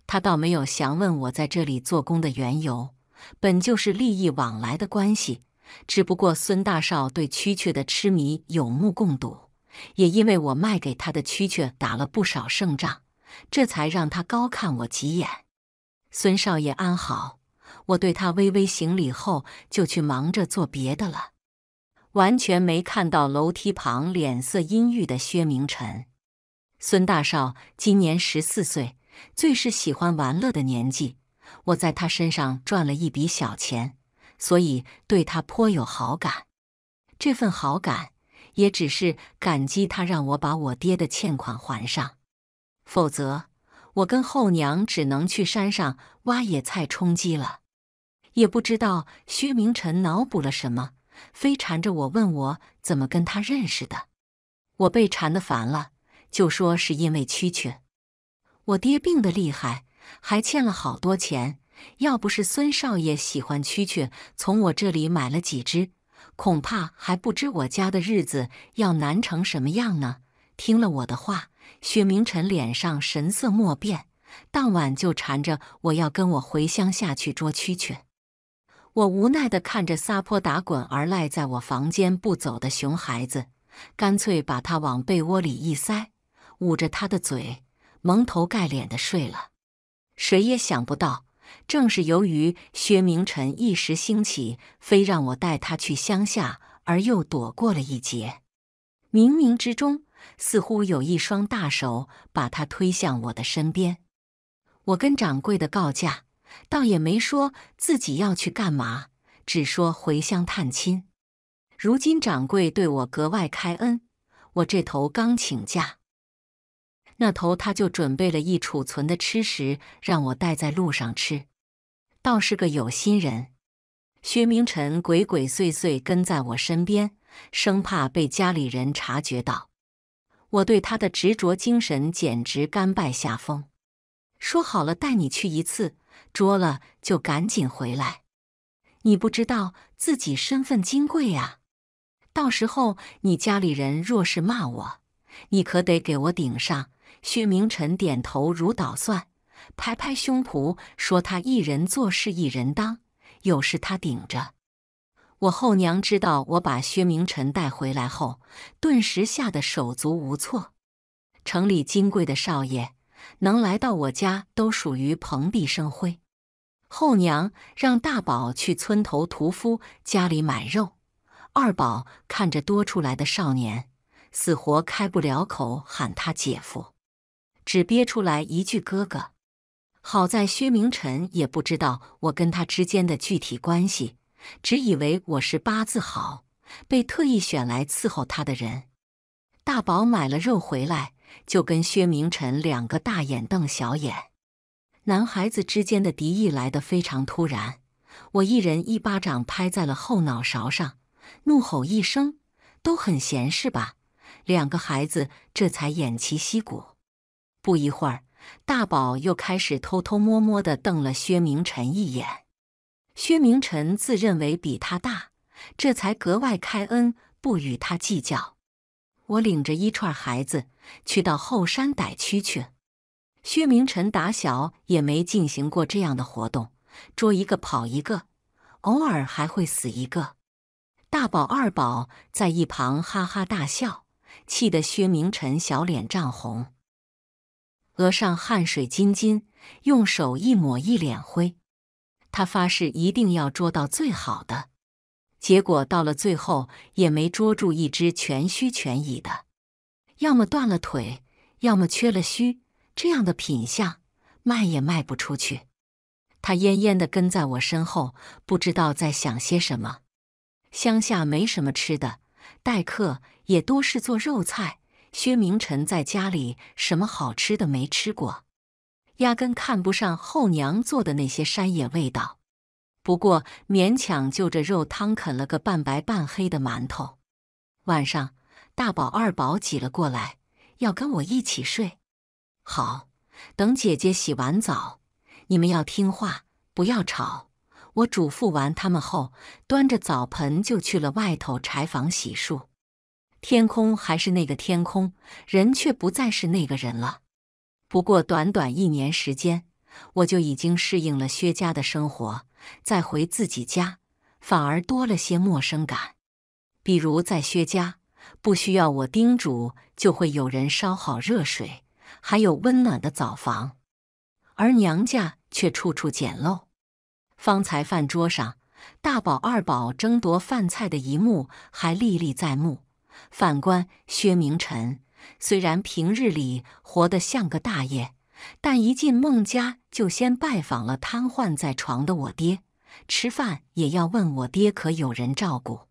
他倒没有详问我在这里做工的缘由，本就是利益往来的关系。只不过孙大少对蛐蛐的痴迷有目共睹，也因为我卖给他的蛐蛐打了不少胜仗，这才让他高看我几眼。孙少爷安好，我对他微微行礼后就去忙着做别的了，完全没看到楼梯旁脸色阴郁的薛明晨。孙大少今年十四岁，最是喜欢玩乐的年纪。我在他身上赚了一笔小钱，所以对他颇有好感。这份好感也只是感激他让我把我爹的欠款还上，否则我跟后娘只能去山上挖野菜充饥了。也不知道薛明晨脑补了什么，非缠着我问我怎么跟他认识的。我被缠得烦了。就说是因为蛐蛐，我爹病得厉害，还欠了好多钱。要不是孙少爷喜欢蛐蛐，从我这里买了几只，恐怕还不知我家的日子要难成什么样呢。听了我的话，薛明臣脸上神色莫变，当晚就缠着我要跟我回乡下去捉蛐蛐。我无奈地看着撒泼打滚而赖在我房间不走的熊孩子，干脆把他往被窝里一塞。捂着他的嘴，蒙头盖脸的睡了。谁也想不到，正是由于薛明臣一时兴起，非让我带他去乡下，而又躲过了一劫。冥冥之中，似乎有一双大手把他推向我的身边。我跟掌柜的告假，倒也没说自己要去干嘛，只说回乡探亲。如今掌柜对我格外开恩，我这头刚请假。那头他就准备了一储存的吃食让我带在路上吃，倒是个有心人。薛明臣鬼鬼祟祟跟在我身边，生怕被家里人察觉到。我对他的执着精神简直甘拜下风。说好了带你去一次，捉了就赶紧回来。你不知道自己身份金贵啊！到时候你家里人若是骂我，你可得给我顶上。薛明臣点头如捣蒜，拍拍胸脯说：“他一人做事一人当，有事他顶着。”我后娘知道我把薛明臣带回来后，顿时吓得手足无措。城里金贵的少爷能来到我家，都属于蓬荜生辉。后娘让大宝去村头屠夫家里买肉，二宝看着多出来的少年，死活开不了口喊他姐夫。只憋出来一句“哥哥”，好在薛明臣也不知道我跟他之间的具体关系，只以为我是八字好，被特意选来伺候他的人。大宝买了肉回来，就跟薛明臣两个大眼瞪小眼。男孩子之间的敌意来得非常突然，我一人一巴掌拍在了后脑勺上，怒吼一声：“都很闲是吧？”两个孩子这才偃旗息鼓。不一会儿，大宝又开始偷偷摸摸地瞪了薛明臣一眼。薛明臣自认为比他大，这才格外开恩，不与他计较。我领着一串孩子去到后山逮蛐蛐。薛明臣打小也没进行过这样的活动，捉一个跑一个，偶尔还会死一个。大宝、二宝在一旁哈哈大笑，气得薛明臣小脸涨红。额上汗水津津，用手一抹，一脸灰。他发誓一定要捉到最好的。结果到了最后，也没捉住一只全须全乙的，要么断了腿，要么缺了须，这样的品相卖也卖不出去。他恹恹地跟在我身后，不知道在想些什么。乡下没什么吃的，待客也多是做肉菜。薛明晨在家里什么好吃的没吃过，压根看不上后娘做的那些山野味道。不过勉强就着肉汤啃了个半白半黑的馒头。晚上，大宝、二宝挤了过来，要跟我一起睡。好，等姐姐洗完澡，你们要听话，不要吵。我嘱咐完他们后，端着澡盆就去了外头柴房洗漱。天空还是那个天空，人却不再是那个人了。不过短短一年时间，我就已经适应了薛家的生活。再回自己家，反而多了些陌生感。比如在薛家，不需要我叮嘱，就会有人烧好热水，还有温暖的澡房；而娘家却处处简陋。方才饭桌上，大宝、二宝争夺饭菜的一幕还历历在目。反观薛明臣，虽然平日里活得像个大爷，但一进孟家就先拜访了瘫痪在床的我爹，吃饭也要问我爹可有人照顾。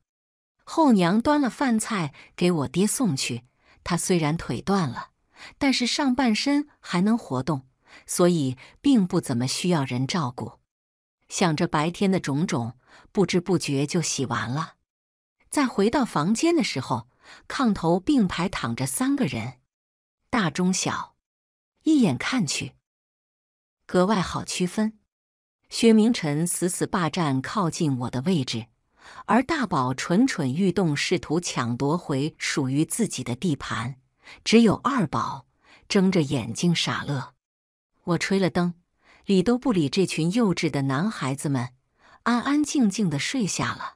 后娘端了饭菜给我爹送去，他虽然腿断了，但是上半身还能活动，所以并不怎么需要人照顾。想着白天的种种，不知不觉就洗完了。再回到房间的时候。炕头并排躺着三个人，大中小，一眼看去格外好区分。薛明晨死死霸占靠近我的位置，而大宝蠢蠢欲动，试图抢夺回属于自己的地盘。只有二宝睁着眼睛傻乐。我吹了灯，理都不理这群幼稚的男孩子们，安安静静的睡下了。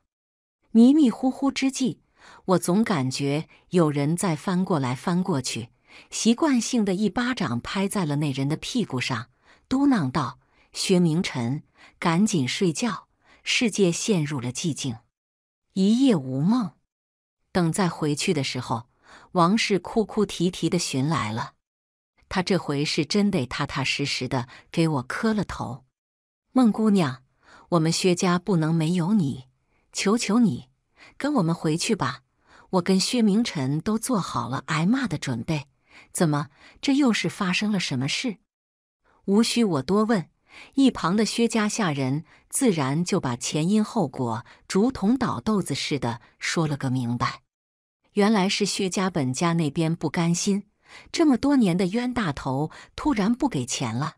迷迷糊糊之际。我总感觉有人在翻过来翻过去，习惯性的一巴掌拍在了那人的屁股上，嘟囔道：“薛明晨，赶紧睡觉。”世界陷入了寂静，一夜无梦。等再回去的时候，王氏哭哭啼啼的寻来了，他这回是真得踏踏实实的给我磕了头：“孟姑娘，我们薛家不能没有你，求求你。”跟我们回去吧，我跟薛明臣都做好了挨骂的准备。怎么，这又是发生了什么事？无需我多问，一旁的薛家下人自然就把前因后果竹筒倒豆子似的说了个明白。原来是薛家本家那边不甘心，这么多年的冤大头突然不给钱了。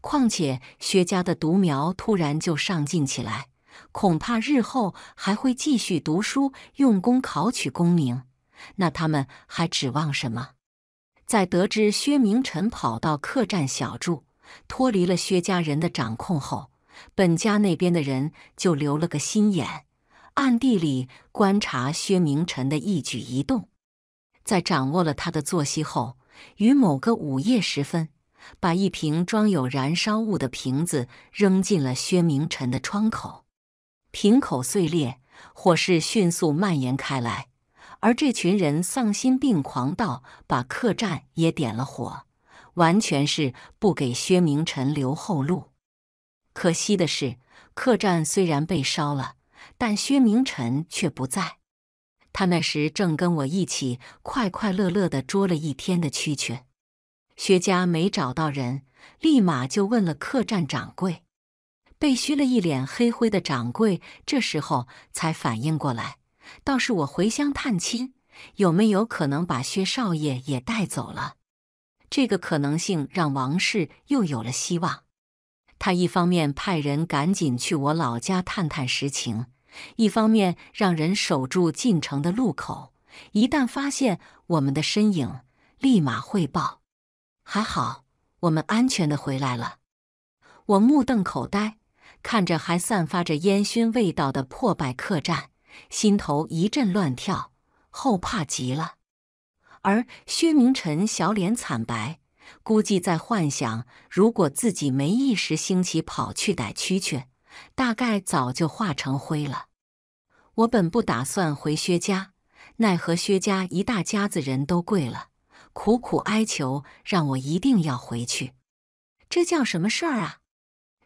况且薛家的独苗突然就上进起来。恐怕日后还会继续读书用功考取功名，那他们还指望什么？在得知薛明臣跑到客栈小住，脱离了薛家人的掌控后，本家那边的人就留了个心眼，暗地里观察薛明臣的一举一动。在掌握了他的作息后，于某个午夜时分，把一瓶装有燃烧物的瓶子扔进了薛明臣的窗口。瓶口碎裂，火势迅速蔓延开来，而这群人丧心病狂到把客栈也点了火，完全是不给薛明臣留后路。可惜的是，客栈虽然被烧了，但薛明臣却不在，他那时正跟我一起快快乐乐地捉了一天的蛐蛐。薛家没找到人，立马就问了客栈掌柜。被嘘了一脸黑灰的掌柜，这时候才反应过来。倒是我回乡探亲，有没有可能把薛少爷也带走了？这个可能性让王氏又有了希望。他一方面派人赶紧去我老家探探实情，一方面让人守住进城的路口，一旦发现我们的身影，立马汇报。还好，我们安全的回来了。我目瞪口呆。看着还散发着烟熏味道的破败客栈，心头一阵乱跳，后怕极了。而薛明臣小脸惨白，估计在幻想：如果自己没一时兴起跑去逮蛐蛐，大概早就化成灰了。我本不打算回薛家，奈何薛家一大家子人都跪了，苦苦哀求让我一定要回去，这叫什么事儿啊？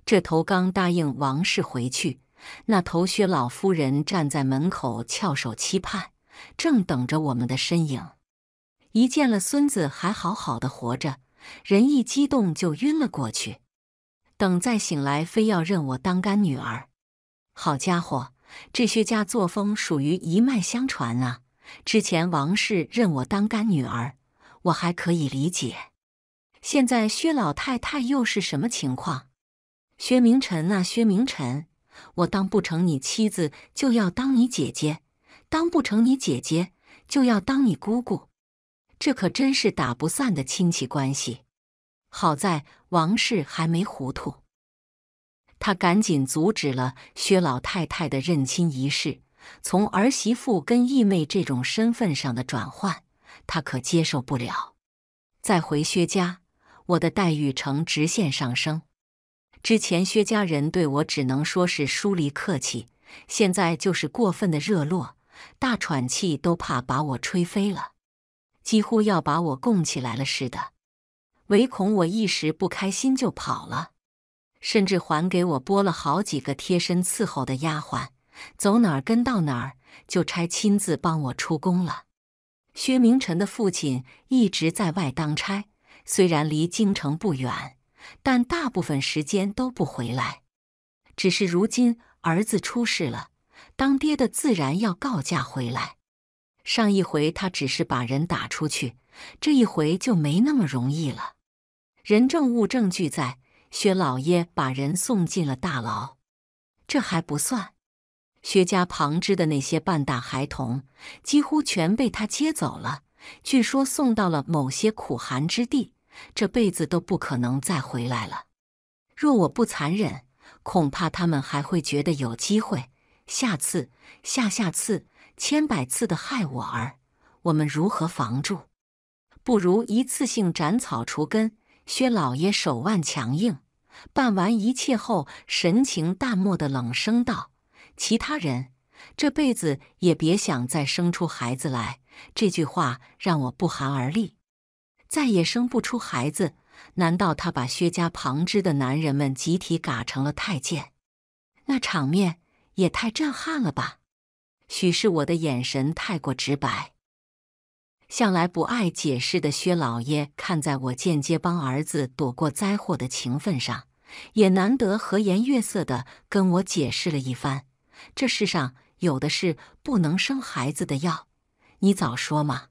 这头刚答应王氏回去，那头薛老夫人站在门口翘首期盼，正等着我们的身影。一见了孙子还好好的活着，人一激动就晕了过去。等再醒来，非要认我当干女儿。好家伙，这薛家作风属于一脉相传啊！之前王氏认我当干女儿，我还可以理解，现在薛老太太又是什么情况？薛明臣啊，薛明臣，我当不成你妻子，就要当你姐姐；当不成你姐姐，就要当你姑姑。这可真是打不散的亲戚关系。好在王氏还没糊涂，他赶紧阻止了薛老太太的认亲仪式。从儿媳妇跟义妹这种身份上的转换，他可接受不了。再回薛家，我的待遇呈直线上升。之前薛家人对我只能说是疏离客气，现在就是过分的热络，大喘气都怕把我吹飞了，几乎要把我供起来了似的，唯恐我一时不开心就跑了，甚至还给我拨了好几个贴身伺候的丫鬟，走哪儿跟到哪儿，就差亲自帮我出宫了。薛明臣的父亲一直在外当差，虽然离京城不远。但大部分时间都不回来，只是如今儿子出事了，当爹的自然要告假回来。上一回他只是把人打出去，这一回就没那么容易了。人证物证俱在，薛老爷把人送进了大牢。这还不算，薛家旁支的那些半大孩童几乎全被他接走了，据说送到了某些苦寒之地。这辈子都不可能再回来了。若我不残忍，恐怕他们还会觉得有机会，下次、下下次、千百次的害我儿，我们如何防住？不如一次性斩草除根。薛老爷手腕强硬，办完一切后，神情淡漠的冷声道：“其他人这辈子也别想再生出孩子来。”这句话让我不寒而栗。再也生不出孩子？难道他把薛家旁支的男人们集体嘎成了太监？那场面也太震撼了吧！许是我的眼神太过直白，向来不爱解释的薛老爷，看在我间接帮儿子躲过灾祸的情分上，也难得和颜悦色的跟我解释了一番：这世上有的是不能生孩子的药，你早说嘛！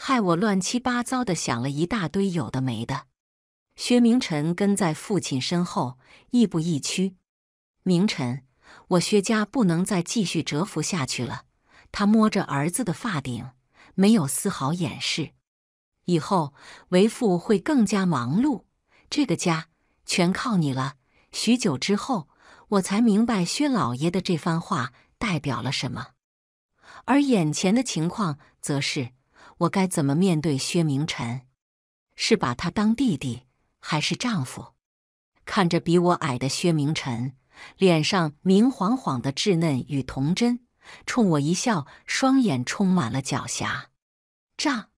害我乱七八糟的想了一大堆有的没的。薛明晨跟在父亲身后，亦步亦趋。明晨，我薛家不能再继续蛰伏下去了。他摸着儿子的发顶，没有丝毫掩饰。以后为父会更加忙碌，这个家全靠你了。许久之后，我才明白薛老爷的这番话代表了什么，而眼前的情况则是。我该怎么面对薛明晨？是把他当弟弟，还是丈夫？看着比我矮的薛明晨，脸上明晃晃的稚嫩与童真，冲我一笑，双眼充满了狡黠。丈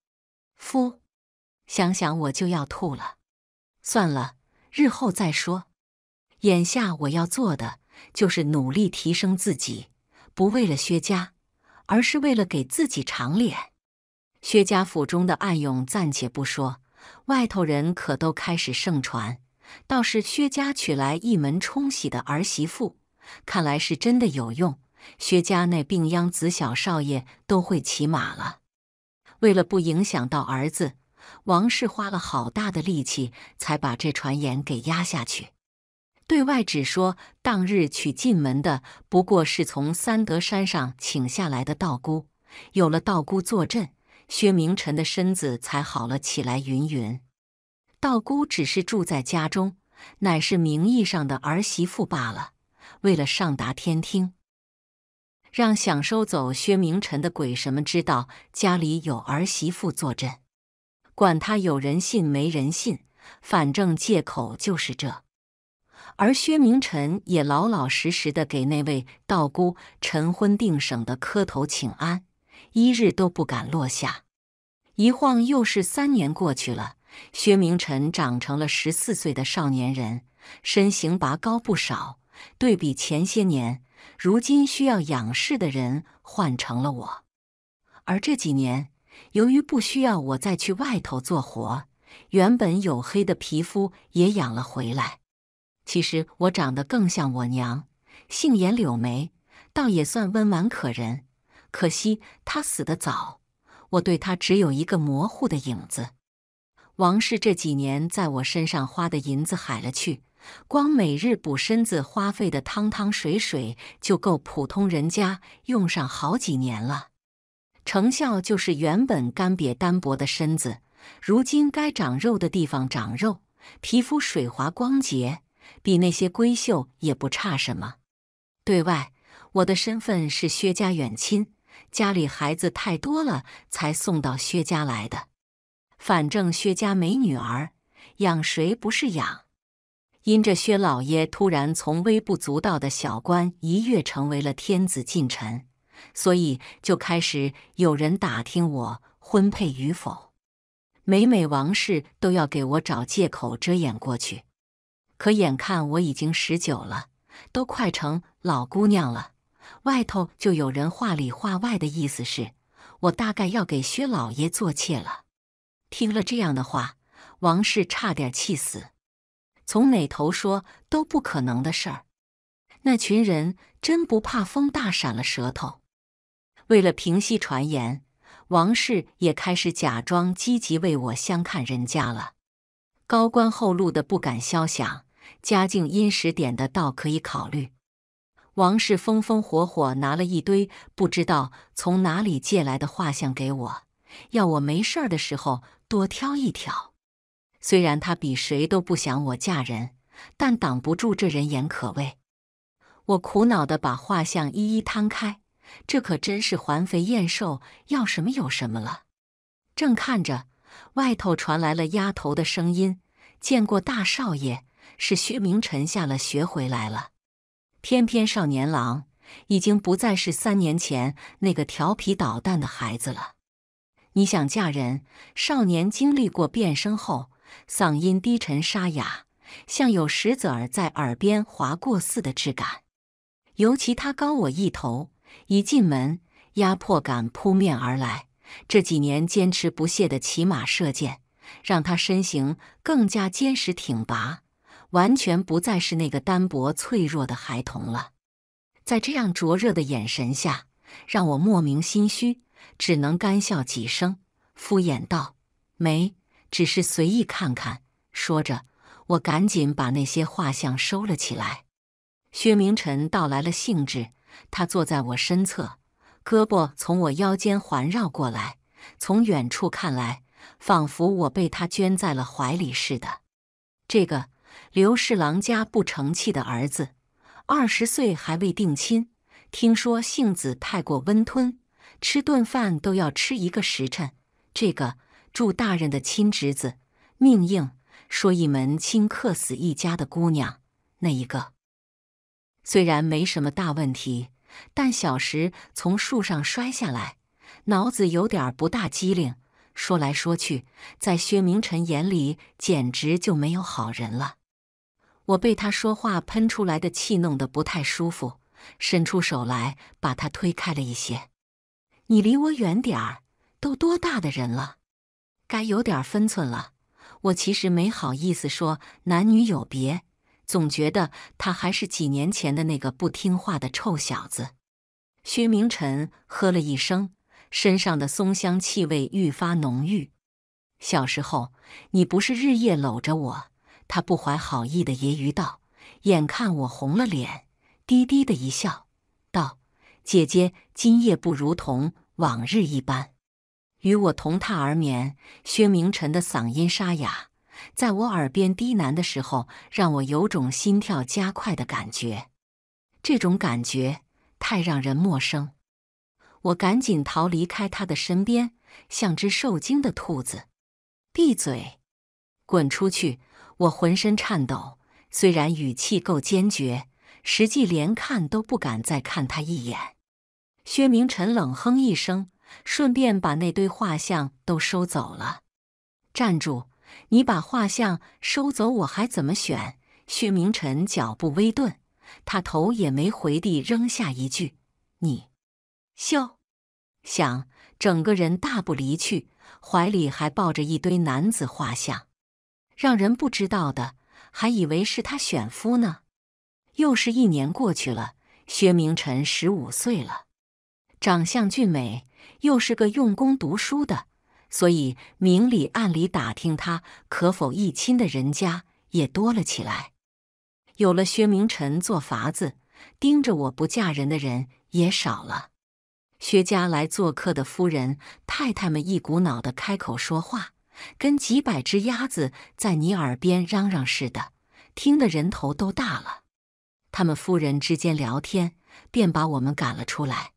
夫，想想我就要吐了。算了，日后再说。眼下我要做的就是努力提升自己，不为了薛家，而是为了给自己长脸。薛家府中的暗涌暂且不说，外头人可都开始盛传。倒是薛家娶来一门冲喜的儿媳妇，看来是真的有用。薛家那病秧子小少爷都会骑马了。为了不影响到儿子，王氏花了好大的力气才把这传言给压下去。对外只说当日娶进门的不过是从三德山上请下来的道姑，有了道姑坐镇。薛明臣的身子才好了起来。云云，道姑只是住在家中，乃是名义上的儿媳妇罢了。为了上达天听，让想收走薛明臣的鬼神们知道家里有儿媳妇坐镇，管他有人信没人信，反正借口就是这。而薛明臣也老老实实的给那位道姑晨昏定省的磕头请安。一日都不敢落下，一晃又是三年过去了。薛明臣长成了十四岁的少年人，身形拔高不少。对比前些年，如今需要仰视的人换成了我。而这几年，由于不需要我再去外头做活，原本黝黑的皮肤也养了回来。其实我长得更像我娘，杏眼柳眉，倒也算温婉可人。可惜他死得早，我对他只有一个模糊的影子。王氏这几年在我身上花的银子海了去，光每日补身子花费的汤汤水水就够普通人家用上好几年了。成效就是原本干瘪单薄的身子，如今该长肉的地方长肉，皮肤水滑光洁，比那些闺秀也不差什么。对外，我的身份是薛家远亲。家里孩子太多了，才送到薛家来的。反正薛家没女儿，养谁不是养？因着薛老爷突然从微不足道的小官一跃成为了天子近臣，所以就开始有人打听我婚配与否。每每王氏都要给我找借口遮掩过去。可眼看我已经十九了，都快成老姑娘了。外头就有人话里话外的意思是，我大概要给薛老爷做妾了。听了这样的话，王氏差点气死。从哪头说都不可能的事儿，那群人真不怕风大闪了舌头。为了平息传言，王氏也开始假装积极为我相看人家了。高官厚禄的不敢消想家境殷实点的倒可以考虑。王氏风风火火拿了一堆不知道从哪里借来的画像给我，要我没事儿的时候多挑一挑。虽然他比谁都不想我嫁人，但挡不住这人言可畏。我苦恼地把画像一一摊开，这可真是环肥燕瘦，要什么有什么了。正看着，外头传来了丫头的声音：“见过大少爷，是薛明臣下了学回来了。”翩翩少年郎已经不再是三年前那个调皮捣蛋的孩子了。你想嫁人，少年经历过变声后，嗓音低沉沙哑，像有石子儿在耳边划过似的质感。尤其他高我一头，一进门，压迫感扑面而来。这几年坚持不懈的骑马射箭，让他身形更加坚实挺拔。完全不再是那个单薄脆弱的孩童了，在这样灼热的眼神下，让我莫名心虚，只能干笑几声，敷衍道：“没，只是随意看看。”说着，我赶紧把那些画像收了起来。薛明晨到来了兴致，他坐在我身侧，胳膊从我腰间环绕过来，从远处看来，仿佛我被他圈在了怀里似的。这个。刘侍郎家不成器的儿子，二十岁还未定亲。听说性子太过温吞，吃顿饭都要吃一个时辰。这个祝大人的亲侄子，命硬，说一门亲克死一家的姑娘。那一个虽然没什么大问题，但小时从树上摔下来，脑子有点不大机灵。说来说去，在薛明臣眼里，简直就没有好人了。我被他说话喷出来的气弄得不太舒服，伸出手来把他推开了一些。你离我远点儿，都多大的人了，该有点分寸了。我其实没好意思说男女有别，总觉得他还是几年前的那个不听话的臭小子。薛明晨呵了一声，身上的松香气味愈发浓郁。小时候，你不是日夜搂着我。他不怀好意的揶揄道：“眼看我红了脸，低低的一笑，道：‘姐姐今夜不如同往日一般，与我同榻而眠。’”薛明晨的嗓音沙哑，在我耳边低喃的时候，让我有种心跳加快的感觉。这种感觉太让人陌生，我赶紧逃离开他的身边，像只受惊的兔子。闭嘴，滚出去！我浑身颤抖，虽然语气够坚决，实际连看都不敢再看他一眼。薛明晨冷哼一声，顺便把那堆画像都收走了。站住！你把画像收走，我还怎么选？薛明晨脚步微顿，他头也没回地扔下一句：“你，笑，想。”整个人大步离去，怀里还抱着一堆男子画像。让人不知道的，还以为是他选夫呢。又是一年过去了，薛明臣十五岁了，长相俊美，又是个用功读书的，所以明里暗里打听他可否一亲的人家也多了起来。有了薛明臣做法子，盯着我不嫁人的人也少了。薛家来做客的夫人太太们一股脑的开口说话。跟几百只鸭子在你耳边嚷嚷似的，听得人头都大了。他们夫人之间聊天，便把我们赶了出来。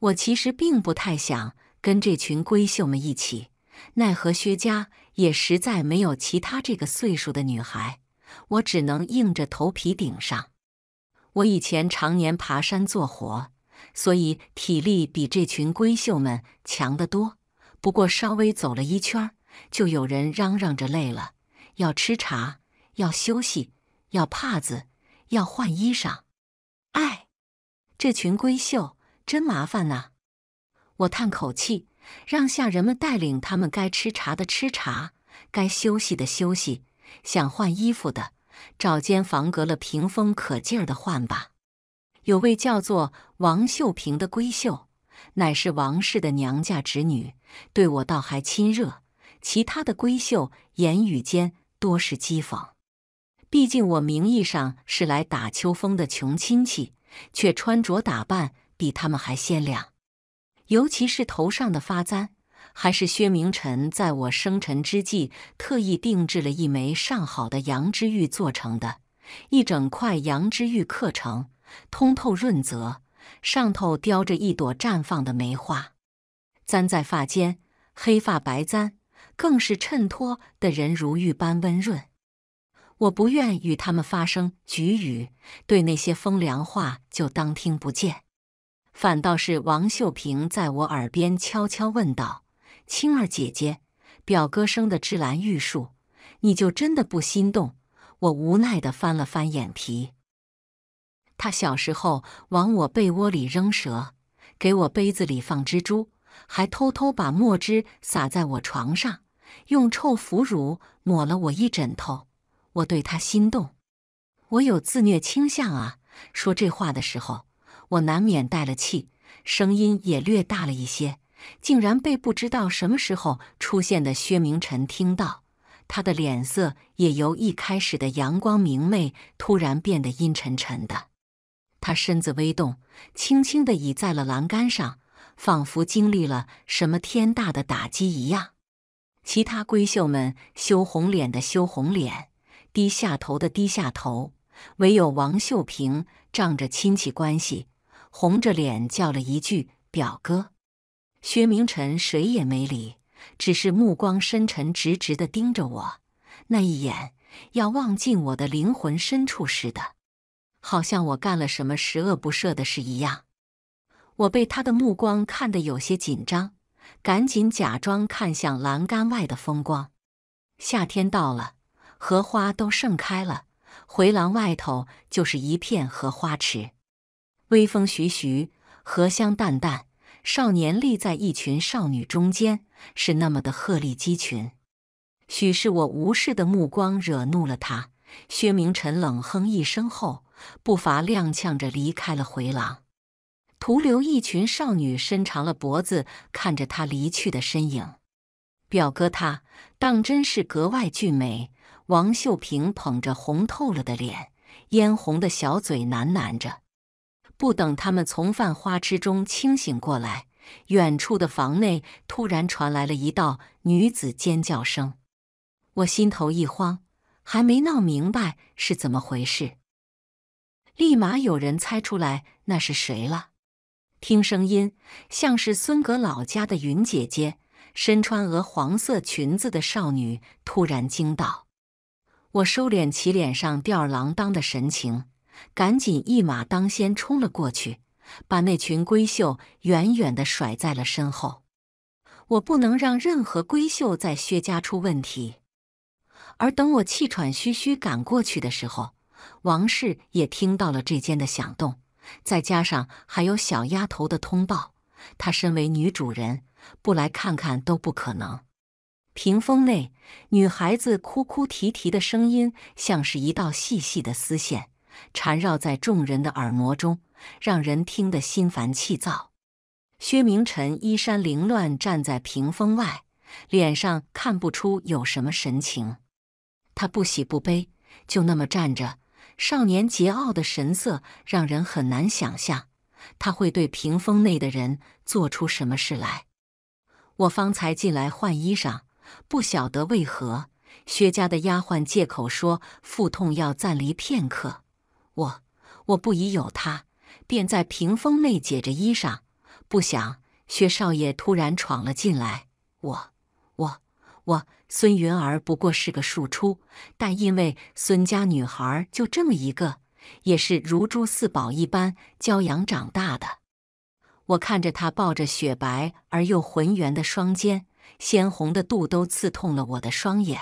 我其实并不太想跟这群闺秀们一起，奈何薛家也实在没有其他这个岁数的女孩，我只能硬着头皮顶上。我以前常年爬山做活，所以体力比这群闺秀们强得多。不过稍微走了一圈儿。就有人嚷嚷着累了，要吃茶，要休息，要帕子，要换衣裳。哎，这群闺秀真麻烦呐！我叹口气，让下人们带领他们该吃茶的吃茶，该休息的休息，想换衣服的找间房隔了屏风，可劲儿的换吧。有位叫做王秀萍的闺秀，乃是王氏的娘家侄女，对我倒还亲热。其他的闺秀言语间多是讥讽，毕竟我名义上是来打秋风的穷亲戚，却穿着打扮比他们还鲜亮。尤其是头上的发簪，还是薛明臣在我生辰之际特意定制了一枚上好的羊脂玉做成的，一整块羊脂玉刻成，通透润泽，上头雕着一朵绽放的梅花，簪在发间，黑发白簪。更是衬托的人如玉般温润，我不愿与他们发生局语，对那些风凉话就当听不见。反倒是王秀萍在我耳边悄悄问道：“青儿姐姐，表哥生的芝兰玉树，你就真的不心动？”我无奈地翻了翻眼皮。他小时候往我被窝里扔蛇，给我杯子里放蜘蛛。还偷偷把墨汁洒在我床上，用臭腐乳抹了我一枕头。我对他心动，我有自虐倾向啊！说这话的时候，我难免带了气，声音也略大了一些，竟然被不知道什么时候出现的薛明晨听到。他的脸色也由一开始的阳光明媚，突然变得阴沉沉的。他身子微动，轻轻地倚在了栏杆上。仿佛经历了什么天大的打击一样，其他闺秀们羞红脸的羞红脸，低下头的低下头，唯有王秀萍仗着亲戚关系，红着脸叫了一句“表哥”。薛明臣谁也没理，只是目光深沉，直直的盯着我，那一眼要望进我的灵魂深处似的，好像我干了什么十恶不赦的事一样。我被他的目光看得有些紧张，赶紧假装看向栏杆外的风光。夏天到了，荷花都盛开了，回廊外头就是一片荷花池。微风徐徐，荷香淡淡，少年立在一群少女中间，是那么的鹤立鸡群。许是我无视的目光惹怒了他，薛明辰冷哼一声后，步伐踉跄着离开了回廊。徒留一群少女伸长了脖子看着他离去的身影。表哥他当真是格外俊美。王秀萍捧着红透了的脸，嫣红的小嘴喃喃着。不等他们从犯花痴中清醒过来，远处的房内突然传来了一道女子尖叫声。我心头一慌，还没闹明白是怎么回事，立马有人猜出来那是谁了。听声音像是孙格老家的云姐姐，身穿鹅黄色裙子的少女突然惊道：“我收敛起脸上吊儿郎当的神情，赶紧一马当先冲了过去，把那群闺秀远远的甩在了身后。我不能让任何闺秀在薛家出问题。而等我气喘吁吁赶过去的时候，王氏也听到了这间的响动。”再加上还有小丫头的通报，她身为女主人，不来看看都不可能。屏风内，女孩子哭哭啼啼的声音像是一道细细的丝线，缠绕在众人的耳膜中，让人听得心烦气躁。薛明晨衣衫凌乱，站在屏风外，脸上看不出有什么神情，他不喜不悲，就那么站着。少年桀骜的神色让人很难想象，他会对屏风内的人做出什么事来。我方才进来换衣裳，不晓得为何薛家的丫鬟借口说腹痛要暂离片刻。我我不宜有他，便在屏风内解着衣裳，不想薛少爷突然闯了进来。我我我。孙云儿不过是个庶出，但因为孙家女孩就这么一个，也是如珠似宝一般娇养长大的。我看着她抱着雪白而又浑圆的双肩，鲜红的肚兜刺痛了我的双眼。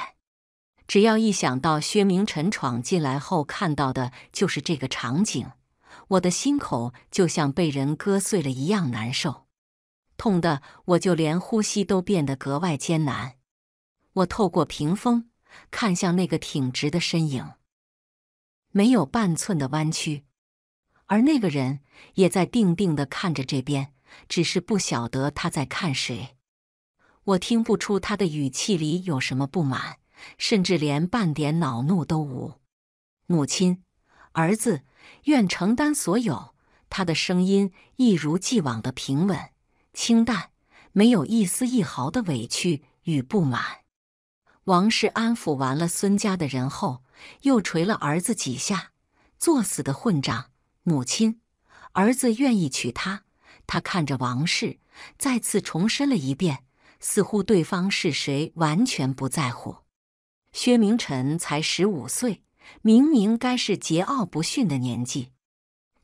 只要一想到薛明晨闯进来后看到的就是这个场景，我的心口就像被人割碎了一样难受，痛的我就连呼吸都变得格外艰难。我透过屏风看向那个挺直的身影，没有半寸的弯曲，而那个人也在定定的看着这边，只是不晓得他在看谁。我听不出他的语气里有什么不满，甚至连半点恼怒都无。母亲，儿子，愿承担所有。他的声音一如既往的平稳、清淡，没有一丝一毫的委屈与不满。王氏安抚完了孙家的人后，又捶了儿子几下：“作死的混账！”母亲，儿子愿意娶她。他看着王氏，再次重申了一遍，似乎对方是谁完全不在乎。薛明晨才十五岁，明明该是桀骜不驯的年纪，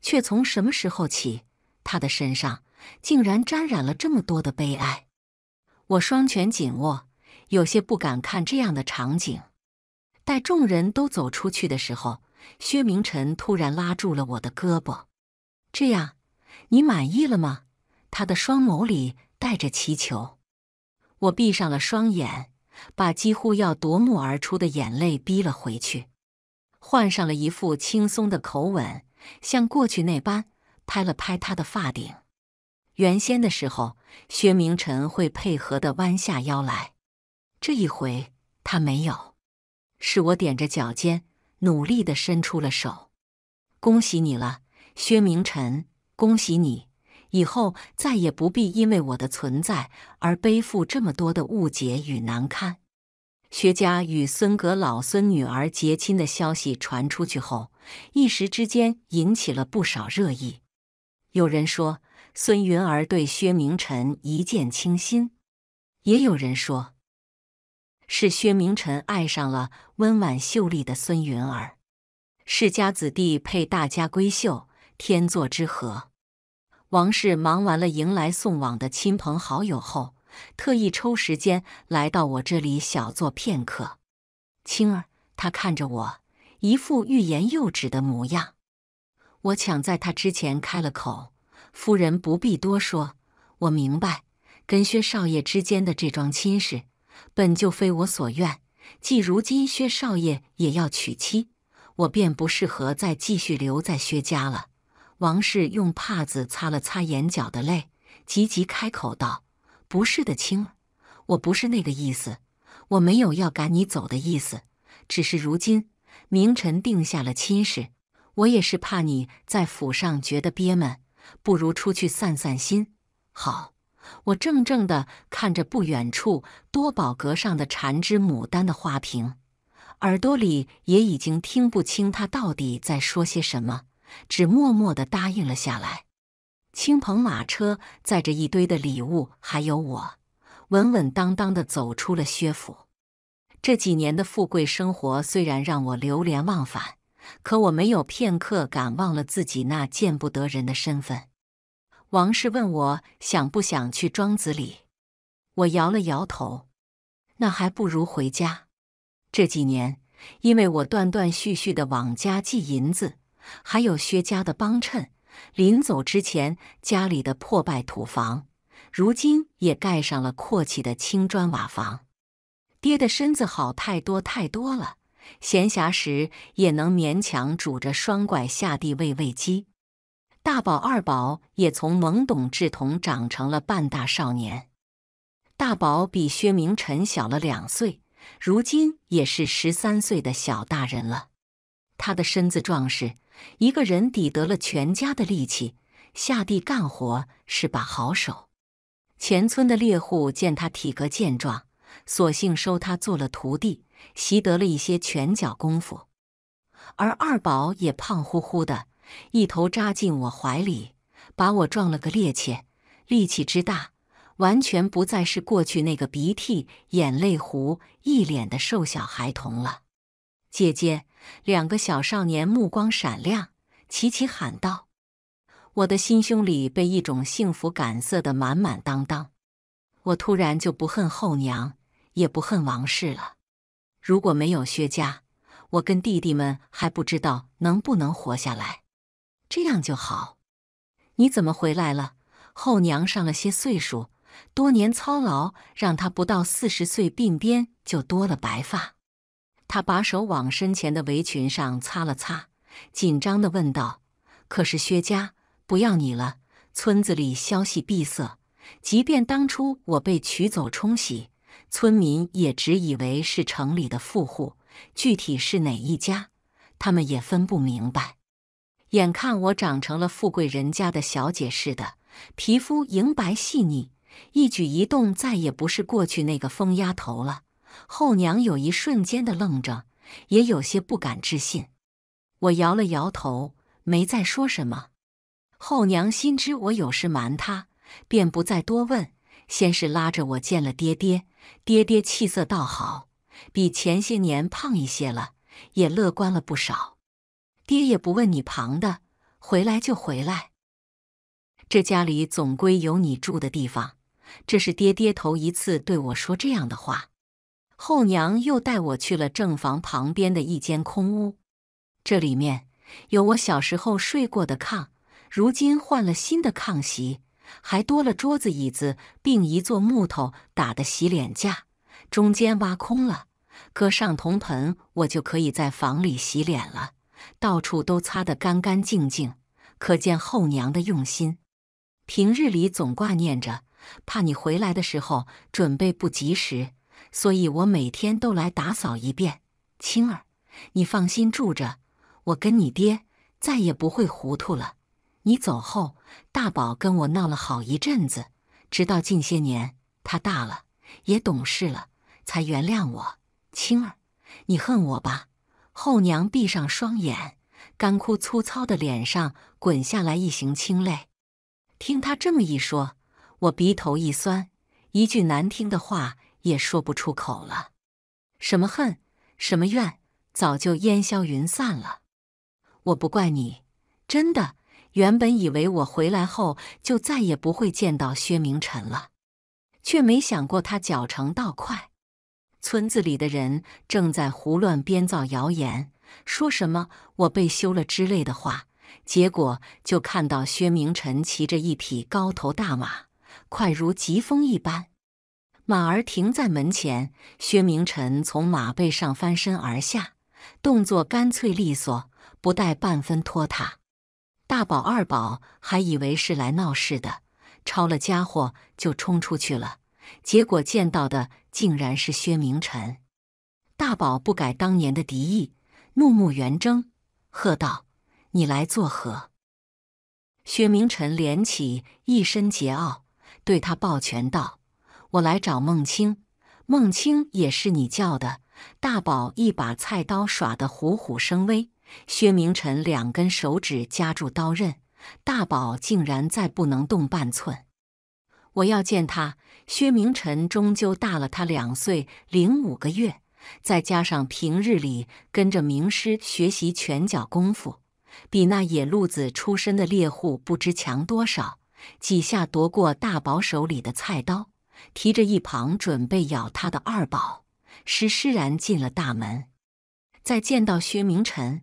却从什么时候起，他的身上竟然沾染了这么多的悲哀？我双拳紧握。有些不敢看这样的场景。待众人都走出去的时候，薛明晨突然拉住了我的胳膊：“这样，你满意了吗？”他的双眸里带着祈求。我闭上了双眼，把几乎要夺目而出的眼泪逼了回去，换上了一副轻松的口吻，像过去那般拍了拍他的发顶。原先的时候，薛明晨会配合的弯下腰来。这一回他没有，是我踮着脚尖努力的伸出了手。恭喜你了，薛明臣！恭喜你，以后再也不必因为我的存在而背负这么多的误解与难堪。薛家与孙阁老孙女儿结亲的消息传出去后，一时之间引起了不少热议。有人说孙云儿对薛明臣一见倾心，也有人说。是薛明臣爱上了温婉秀丽的孙云儿，世家子弟配大家闺秀，天作之合。王氏忙完了迎来送往的亲朋好友后，特意抽时间来到我这里小坐片刻。青儿，他看着我，一副欲言又止的模样。我抢在他之前开了口：“夫人不必多说，我明白，跟薛少爷之间的这桩亲事。”本就非我所愿，既如今薛少爷也要娶妻，我便不适合再继续留在薛家了。王氏用帕子擦了擦眼角的泪，急急开口道：“不是的，青我不是那个意思，我没有要赶你走的意思，只是如今明晨定下了亲事，我也是怕你在府上觉得憋闷，不如出去散散心，好。”我怔怔地看着不远处多宝阁上的缠枝牡丹的花瓶，耳朵里也已经听不清他到底在说些什么，只默默地答应了下来。青棚马车载着一堆的礼物，还有我，稳稳当当地走出了薛府。这几年的富贵生活虽然让我流连忘返，可我没有片刻敢忘了自己那见不得人的身份。王氏问我想不想去庄子里，我摇了摇头。那还不如回家。这几年，因为我断断续续的往家寄银子，还有薛家的帮衬，临走之前家里的破败土房，如今也盖上了阔气的青砖瓦房。爹的身子好太多太多了，闲暇时也能勉强拄着双拐下地喂喂鸡。大宝、二宝也从懵懂稚童长成了半大少年。大宝比薛明臣小了两岁，如今也是十三岁的小大人了。他的身子壮实，一个人抵得了全家的力气，下地干活是把好手。前村的猎户见他体格健壮，索性收他做了徒弟，习得了一些拳脚功夫。而二宝也胖乎乎的。一头扎进我怀里，把我撞了个趔趄，力气之大，完全不再是过去那个鼻涕眼泪糊一脸的瘦小孩童了。姐姐，两个小少年目光闪亮，齐齐喊道：“我的心胸里被一种幸福感塞得满满当当，我突然就不恨后娘，也不恨王氏了。如果没有薛家，我跟弟弟们还不知道能不能活下来。”这样就好。你怎么回来了？后娘上了些岁数，多年操劳，让她不到四十岁鬓边就多了白发。他把手往身前的围裙上擦了擦，紧张地问道：“可是薛家不要你了？村子里消息闭塞，即便当初我被取走冲洗，村民也只以为是城里的富户，具体是哪一家，他们也分不明白。”眼看我长成了富贵人家的小姐似的，皮肤莹白细腻，一举一动再也不是过去那个疯丫头了。后娘有一瞬间的愣着，也有些不敢置信。我摇了摇头，没再说什么。后娘心知我有事瞒她，便不再多问。先是拉着我见了爹爹，爹爹气色倒好，比前些年胖一些了，也乐观了不少。爹也不问你旁的，回来就回来。这家里总归有你住的地方。这是爹爹头一次对我说这样的话。后娘又带我去了正房旁边的一间空屋，这里面有我小时候睡过的炕，如今换了新的炕席，还多了桌子椅子，并一座木头打的洗脸架，中间挖空了，搁上铜盆，我就可以在房里洗脸了。到处都擦得干干净净，可见后娘的用心。平日里总挂念着，怕你回来的时候准备不及时，所以我每天都来打扫一遍。青儿，你放心住着，我跟你爹再也不会糊涂了。你走后，大宝跟我闹了好一阵子，直到近些年他大了，也懂事了，才原谅我。青儿，你恨我吧？后娘闭上双眼，干枯粗糙的脸上滚下来一行清泪。听她这么一说，我鼻头一酸，一句难听的话也说不出口了。什么恨，什么怨，早就烟消云散了。我不怪你，真的。原本以为我回来后就再也不会见到薛明辰了，却没想过他脚程倒快。村子里的人正在胡乱编造谣言，说什么“我被休了”之类的话。结果就看到薛明臣骑着一匹高头大马，快如疾风一般。马儿停在门前，薛明臣从马背上翻身而下，动作干脆利索，不带半分拖沓。大宝、二宝还以为是来闹事的，抄了家伙就冲出去了。结果见到的。竟然是薛明臣，大宝不改当年的敌意，怒目圆睁，喝道：“你来作何？”薛明臣连起一身桀骜，对他抱拳道：“我来找孟清，孟清也是你叫的。”大宝一把菜刀耍得虎虎生威，薛明臣两根手指夹住刀刃，大宝竟然再不能动半寸。我要见他。薛明晨终究大了他两岁零五个月，再加上平日里跟着名师学习拳脚功夫，比那野路子出身的猎户不知强多少。几下夺过大宝手里的菜刀，提着一旁准备咬他的二宝，施施然进了大门。再见到薛明晨，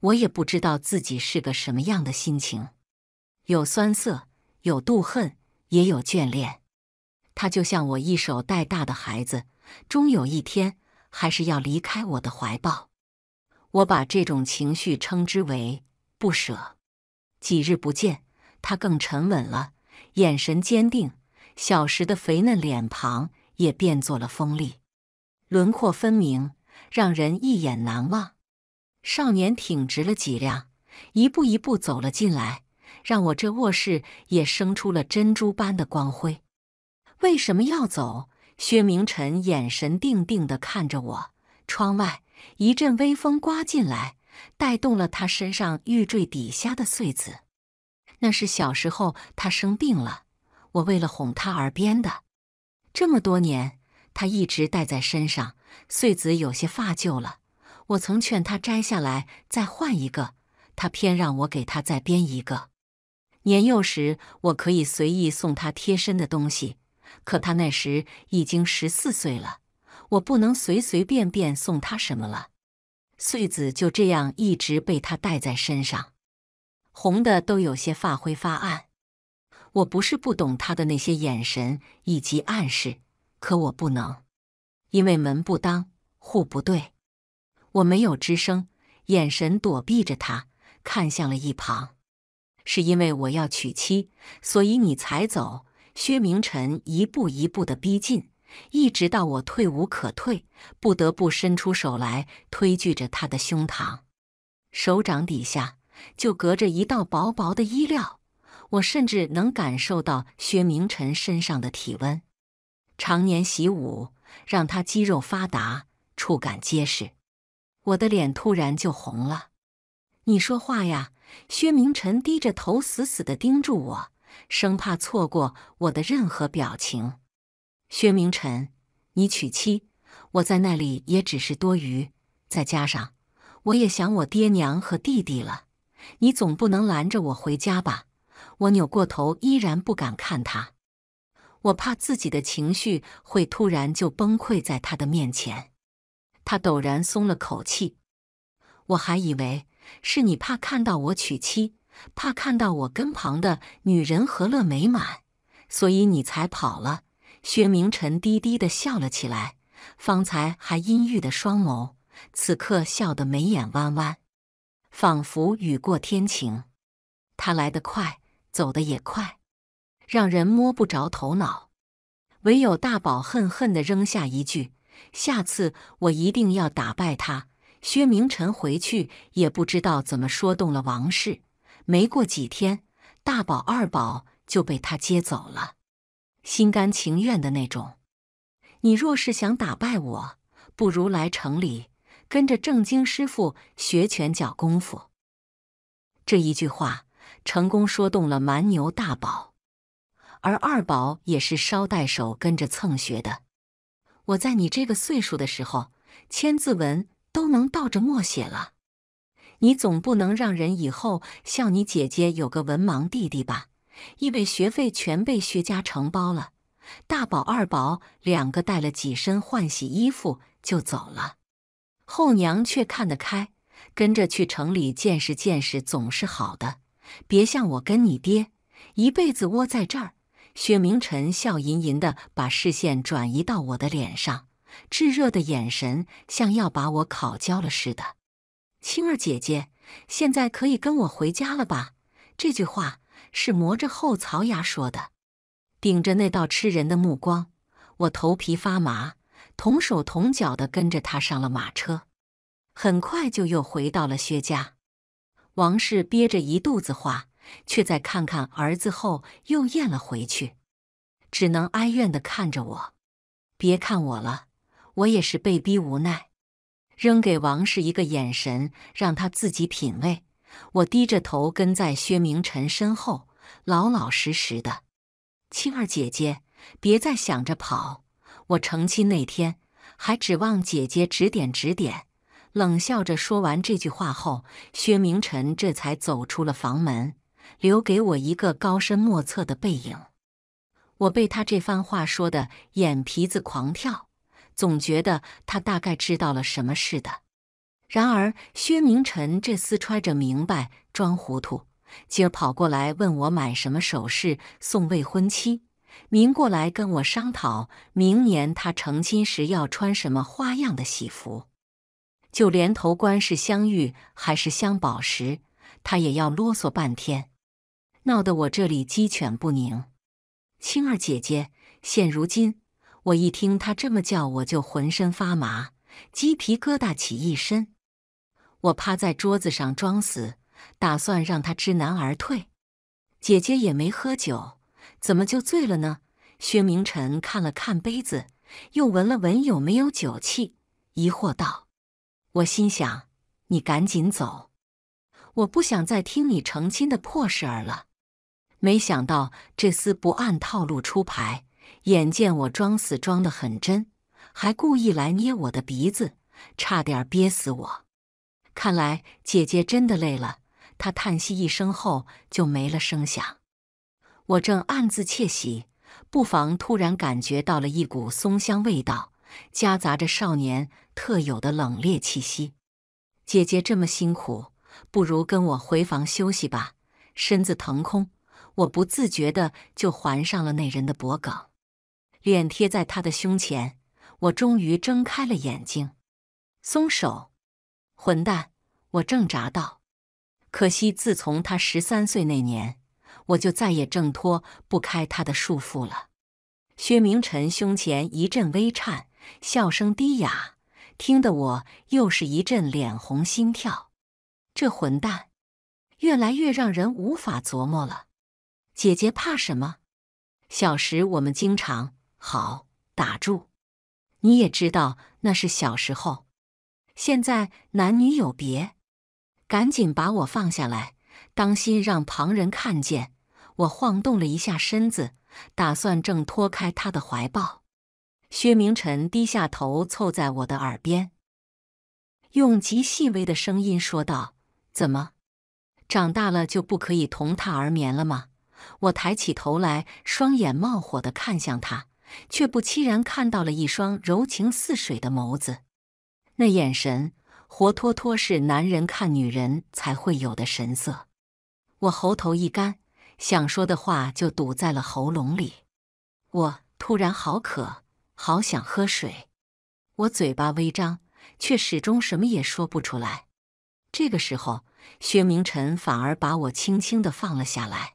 我也不知道自己是个什么样的心情，有酸涩，有妒恨。也有眷恋，他就像我一手带大的孩子，终有一天还是要离开我的怀抱。我把这种情绪称之为不舍。几日不见，他更沉稳了，眼神坚定，小时的肥嫩脸庞也变作了锋利，轮廓分明，让人一眼难忘。少年挺直了脊梁，一步一步走了进来。让我这卧室也生出了珍珠般的光辉。为什么要走？薛明晨眼神定定地看着我。窗外一阵微风刮进来，带动了他身上玉坠底下的穗子。那是小时候他生病了，我为了哄他而编的。这么多年，他一直戴在身上，穗子有些发旧了。我曾劝他摘下来再换一个，他偏让我给他再编一个。年幼时，我可以随意送他贴身的东西，可他那时已经十四岁了，我不能随随便便送他什么了。穗子就这样一直被他带在身上，红的都有些发灰发暗。我不是不懂他的那些眼神以及暗示，可我不能，因为门不当户不对。我没有吱声，眼神躲避着他，看向了一旁。是因为我要娶妻，所以你才走。薛明晨一步一步的逼近，一直到我退无可退，不得不伸出手来推拒着他的胸膛。手掌底下就隔着一道薄薄的衣料，我甚至能感受到薛明晨身上的体温。常年习武，让他肌肉发达，触感结实。我的脸突然就红了。你说话呀。薛明晨低着头，死死地盯住我，生怕错过我的任何表情。薛明晨，你娶妻，我在那里也只是多余。再加上，我也想我爹娘和弟弟了。你总不能拦着我回家吧？我扭过头，依然不敢看他，我怕自己的情绪会突然就崩溃在他的面前。他陡然松了口气，我还以为。是你怕看到我娶妻，怕看到我跟旁的女人和乐美满，所以你才跑了。薛明晨低低的笑了起来，方才还阴郁的双眸，此刻笑得眉眼弯弯，仿佛雨过天晴。他来得快，走得也快，让人摸不着头脑。唯有大宝恨恨的扔下一句：“下次我一定要打败他。”薛明臣回去也不知道怎么说动了王氏，没过几天，大宝、二宝就被他接走了，心甘情愿的那种。你若是想打败我，不如来城里跟着正经师傅学拳脚功夫。这一句话成功说动了蛮牛大宝，而二宝也是捎带手跟着蹭学的。我在你这个岁数的时候，千字文。都能倒着默写了，你总不能让人以后笑你姐姐有个文盲弟弟吧？因为学费全被薛家承包了。大宝、二宝两个带了几身换洗衣服就走了，后娘却看得开，跟着去城里见识见识总是好的，别像我跟你爹一辈子窝在这儿。薛明晨笑吟吟的把视线转移到我的脸上。炙热的眼神像要把我烤焦了似的。青儿姐姐，现在可以跟我回家了吧？这句话是磨着后槽牙说的。顶着那道吃人的目光，我头皮发麻，同手同脚的跟着他上了马车。很快就又回到了薛家。王氏憋着一肚子话，却在看看儿子后又咽了回去，只能哀怨的看着我。别看我了。我也是被逼无奈，扔给王氏一个眼神，让他自己品味。我低着头跟在薛明晨身后，老老实实的。青儿姐姐，别再想着跑。我成亲那天还指望姐姐指点指点。冷笑着说完这句话后，薛明晨这才走出了房门，留给我一个高深莫测的背影。我被他这番话说的眼皮子狂跳。总觉得他大概知道了什么似的。然而，薛明臣这厮揣着明白装糊涂，今儿跑过来问我买什么首饰送未婚妻，明过来跟我商讨明年他成亲时要穿什么花样的喜服，就连头冠是镶玉还是镶宝石，他也要啰嗦半天，闹得我这里鸡犬不宁。青儿姐姐，现如今。我一听他这么叫，我就浑身发麻，鸡皮疙瘩起一身。我趴在桌子上装死，打算让他知难而退。姐姐也没喝酒，怎么就醉了呢？薛明晨看了看杯子，又闻了闻有没有酒气，疑惑道：“我心想，你赶紧走，我不想再听你成亲的破事儿了。”没想到这厮不按套路出牌。眼见我装死装得很真，还故意来捏我的鼻子，差点憋死我。看来姐姐真的累了，她叹息一声后就没了声响。我正暗自窃喜，不妨突然感觉到了一股松香味道，夹杂着少年特有的冷冽气息。姐姐这么辛苦，不如跟我回房休息吧。身子腾空，我不自觉的就环上了那人的脖颈。脸贴在他的胸前，我终于睁开了眼睛。松手，混蛋！我挣扎道。可惜，自从他十三岁那年，我就再也挣脱不开他的束缚了。薛明晨胸前一阵微颤，笑声低哑，听得我又是一阵脸红心跳。这混蛋，越来越让人无法琢磨了。姐姐怕什么？小时我们经常。好，打住！你也知道那是小时候。现在男女有别，赶紧把我放下来，当心让旁人看见。我晃动了一下身子，打算挣脱开他的怀抱。薛明晨低下头，凑在我的耳边，用极细微的声音说道：“怎么，长大了就不可以同榻而眠了吗？”我抬起头来，双眼冒火的看向他。却不期然看到了一双柔情似水的眸子，那眼神活脱脱是男人看女人才会有的神色。我喉头一干，想说的话就堵在了喉咙里。我突然好渴，好想喝水。我嘴巴微张，却始终什么也说不出来。这个时候，薛明辰反而把我轻轻地放了下来。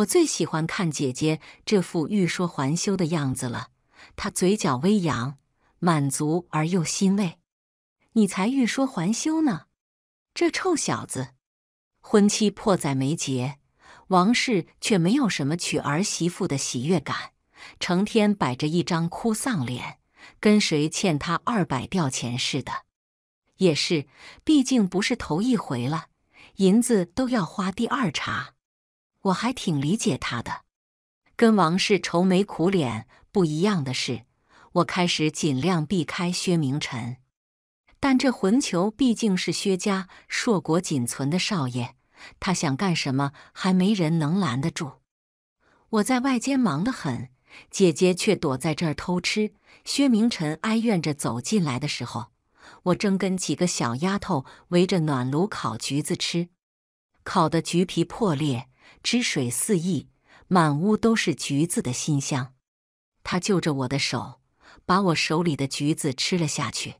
我最喜欢看姐姐这副欲说还休的样子了，她嘴角微扬，满足而又欣慰。你才欲说还休呢，这臭小子！婚期迫在眉睫，王氏却没有什么娶儿媳妇的喜悦感，成天摆着一张哭丧脸，跟谁欠他二百吊钱似的。也是，毕竟不是头一回了，银子都要花第二茬。我还挺理解他的，跟王氏愁眉苦脸不一样的是，我开始尽量避开薛明臣。但这混球毕竟是薛家硕果仅存的少爷，他想干什么，还没人能拦得住。我在外间忙得很，姐姐却躲在这儿偷吃。薛明臣哀怨着走进来的时候，我正跟几个小丫头围着暖炉烤橘子吃，烤的橘皮破裂。汁水四溢，满屋都是橘子的馨香。他就着我的手，把我手里的橘子吃了下去。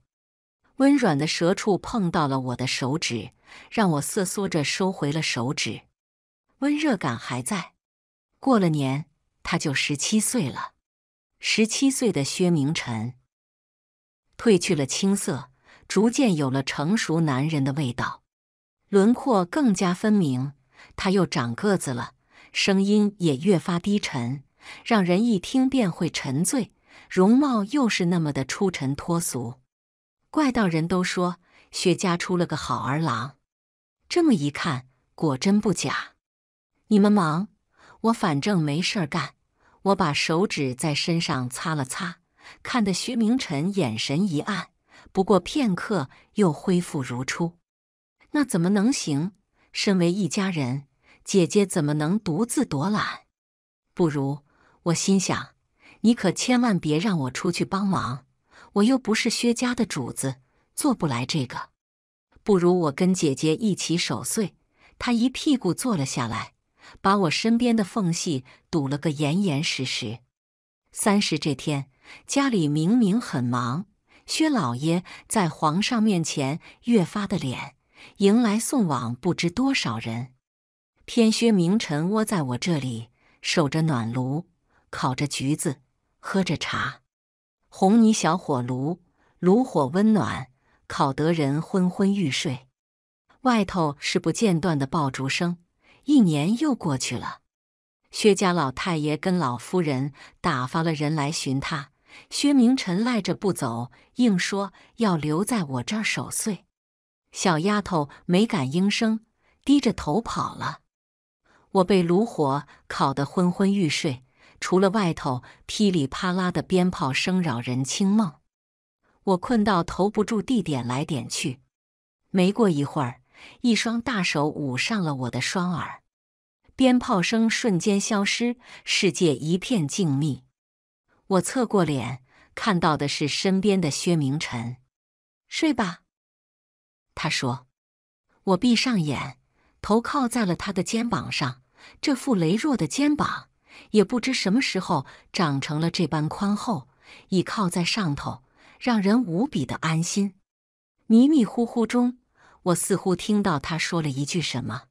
温软的舌触碰到了我的手指，让我瑟缩着收回了手指。温热感还在。过了年，他就十七岁了。十七岁的薛明晨，褪去了青涩，逐渐有了成熟男人的味道，轮廓更加分明。他又长个子了，声音也越发低沉，让人一听便会沉醉。容貌又是那么的出尘脱俗，怪道人都说薛家出了个好儿郎。这么一看，果真不假。你们忙，我反正没事儿干。我把手指在身上擦了擦，看得薛明晨眼神一暗，不过片刻又恢复如初。那怎么能行？身为一家人，姐姐怎么能独自躲懒？不如我心想，你可千万别让我出去帮忙，我又不是薛家的主子，做不来这个。不如我跟姐姐一起守岁。他一屁股坐了下来，把我身边的缝隙堵了个严严实实。三十这天，家里明明很忙，薛老爷在皇上面前越发的脸。迎来送往不知多少人，偏薛明臣窝在我这里，守着暖炉，烤着橘子，喝着茶。红泥小火炉，炉火温暖，烤得人昏昏欲睡。外头是不间断的爆竹声，一年又过去了。薛家老太爷跟老夫人打发了人来寻他，薛明臣赖着不走，硬说要留在我这儿守岁。小丫头没敢应声，低着头跑了。我被炉火烤得昏昏欲睡，除了外头噼里啪啦的鞭炮声扰人清梦，我困到头不住地点来点去。没过一会儿，一双大手捂上了我的双耳，鞭炮声瞬间消失，世界一片静谧。我侧过脸，看到的是身边的薛明晨：“睡吧。”他说：“我闭上眼，头靠在了他的肩膀上，这副羸弱的肩膀，也不知什么时候长成了这般宽厚，倚靠在上头，让人无比的安心。迷迷糊糊中，我似乎听到他说了一句什么：‘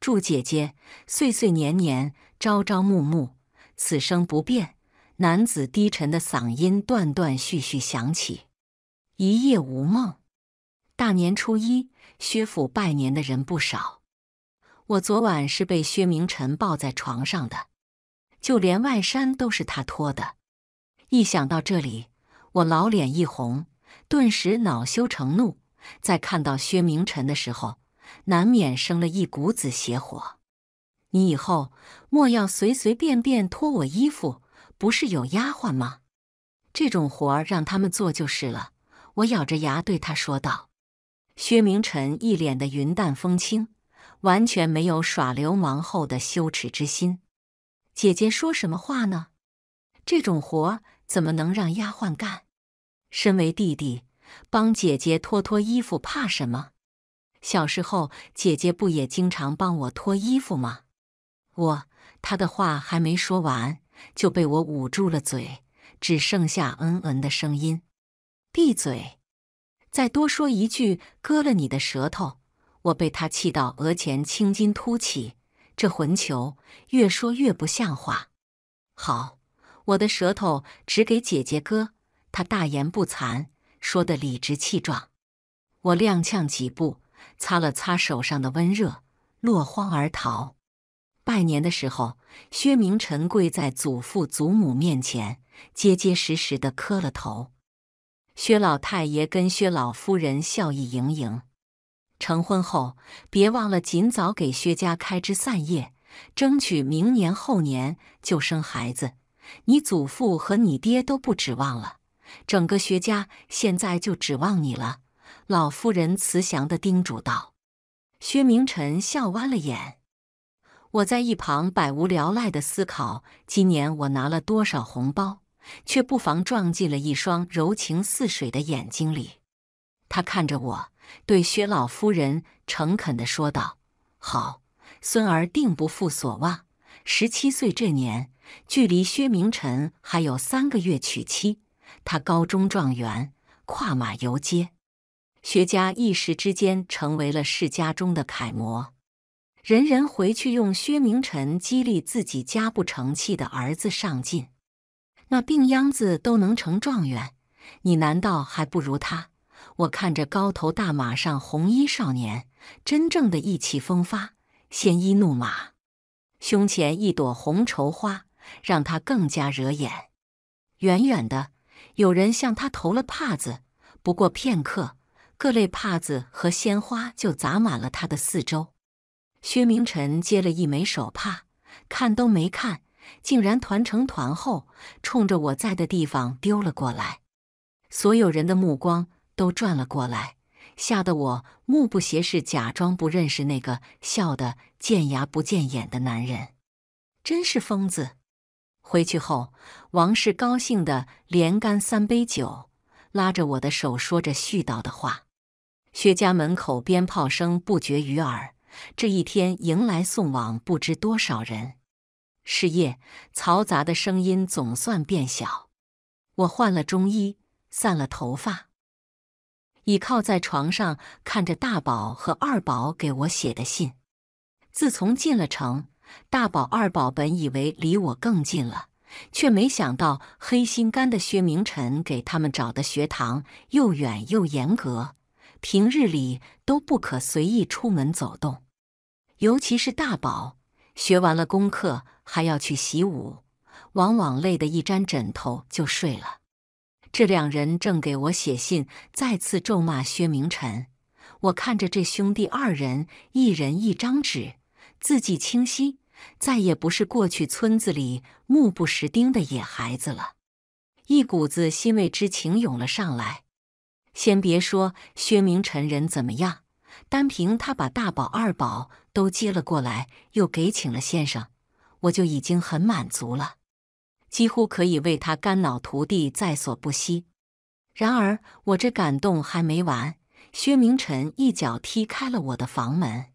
祝姐姐岁岁年年，朝朝暮暮，此生不变。’男子低沉的嗓音断断续续响起，一夜无梦。”大年初一，薛府拜年的人不少。我昨晚是被薛明晨抱在床上的，就连外衫都是他脱的。一想到这里，我老脸一红，顿时恼羞成怒。在看到薛明晨的时候，难免生了一股子邪火。你以后莫要随随便便脱我衣服，不是有丫鬟吗？这种活让他们做就是了。我咬着牙对他说道。薛明晨一脸的云淡风轻，完全没有耍流氓后的羞耻之心。姐姐说什么话呢？这种活怎么能让丫鬟干？身为弟弟，帮姐姐脱脱衣服，怕什么？小时候姐姐不也经常帮我脱衣服吗？我他的话还没说完，就被我捂住了嘴，只剩下嗯嗯的声音。闭嘴！再多说一句，割了你的舌头！我被他气到额前青筋凸起，这混球越说越不像话。好，我的舌头只给姐姐割。他大言不惭，说的理直气壮。我踉跄几步，擦了擦手上的温热，落荒而逃。拜年的时候，薛明臣跪在祖父祖母面前，结结实实的磕了头。薛老太爷跟薛老夫人笑意盈盈。成婚后，别忘了尽早给薛家开枝散叶，争取明年后年就生孩子。你祖父和你爹都不指望了，整个薛家现在就指望你了。老夫人慈祥的叮嘱道。薛明晨笑弯了眼。我在一旁百无聊赖的思考：今年我拿了多少红包？却不妨撞进了一双柔情似水的眼睛里。他看着我，对薛老夫人诚恳的说道：“好，孙儿定不负所望。”十七岁这年，距离薛明臣还有三个月娶妻。他高中状元，跨马游街，薛家一时之间成为了世家中的楷模，人人回去用薛明臣激励自己家不成器的儿子上进。那病秧子都能成状元，你难道还不如他？我看着高头大马上红衣少年，真正的意气风发，鲜衣怒马，胸前一朵红绸花，让他更加惹眼。远远的，有人向他投了帕子，不过片刻，各类帕子和鲜花就砸满了他的四周。薛明臣接了一枚手帕，看都没看。竟然团成团后，冲着我在的地方丢了过来。所有人的目光都转了过来，吓得我目不斜视，假装不认识那个笑得见牙不见眼的男人。真是疯子！回去后，王氏高兴的连干三杯酒，拉着我的手说着絮叨的话。薛家门口鞭炮声不绝于耳，这一天迎来送往不知多少人。是夜，嘈杂的声音总算变小。我换了中衣，散了头发，倚靠在床上，看着大宝和二宝给我写的信。自从进了城，大宝、二宝本以为离我更近了，却没想到黑心肝的薛明臣给他们找的学堂又远又严格，平日里都不可随意出门走动。尤其是大宝，学完了功课。还要去习武，往往累得一沾枕头就睡了。这两人正给我写信，再次咒骂薛明臣。我看着这兄弟二人，一人一张纸，字迹清晰，再也不是过去村子里目不识丁的野孩子了。一股子欣慰之情涌了上来。先别说薛明臣人怎么样，单凭他把大宝、二宝都接了过来，又给请了先生。我就已经很满足了，几乎可以为他肝脑涂地，在所不惜。然而我这感动还没完，薛明晨一脚踢开了我的房门，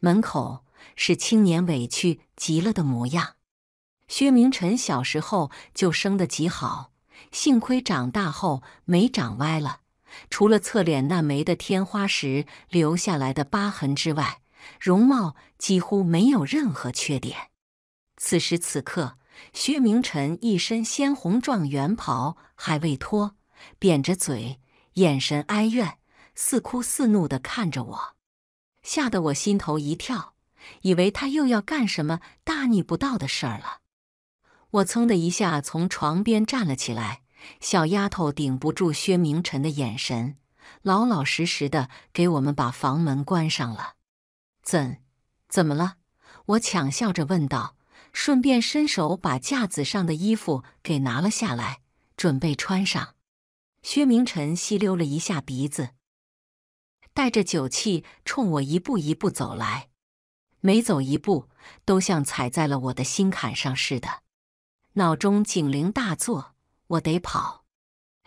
门口是青年委屈极了的模样。薛明晨小时候就生得极好，幸亏长大后没长歪了，除了侧脸那枚的天花石留下来的疤痕之外，容貌几乎没有任何缺点。此时此刻，薛明晨一身鲜红状元袍还未脱，扁着嘴，眼神哀怨，似哭似怒地看着我，吓得我心头一跳，以为他又要干什么大逆不道的事儿了。我噌的一下从床边站了起来，小丫头顶不住薛明晨的眼神，老老实实的给我们把房门关上了。怎，怎么了？我强笑着问道。顺便伸手把架子上的衣服给拿了下来，准备穿上。薛明晨吸溜了一下鼻子，带着酒气冲我一步一步走来，每走一步都像踩在了我的心坎上似的。脑中警铃大作，我得跑，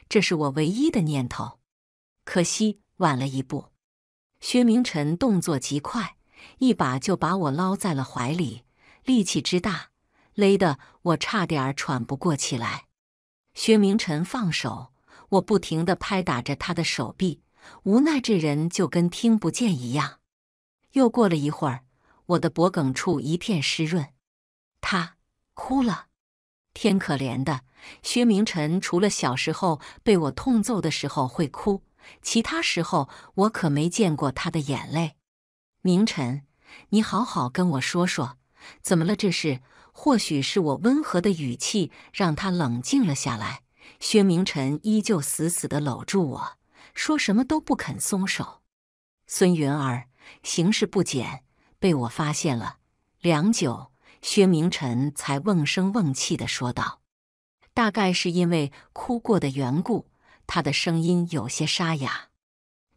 这是我唯一的念头。可惜晚了一步，薛明晨动作极快，一把就把我捞在了怀里。力气之大，勒得我差点喘不过气来。薛明晨放手，我不停的拍打着他的手臂，无奈这人就跟听不见一样。又过了一会儿，我的脖梗处一片湿润，他哭了。天可怜的，薛明晨除了小时候被我痛揍的时候会哭，其他时候我可没见过他的眼泪。明晨，你好好跟我说说。怎么了？这是或许是我温和的语气让他冷静了下来。薛明晨依旧死死地搂住我，说什么都不肯松手。孙云儿，形势不减，被我发现了。良久，薛明晨才瓮声瓮气地说道：“大概是因为哭过的缘故，他的声音有些沙哑。”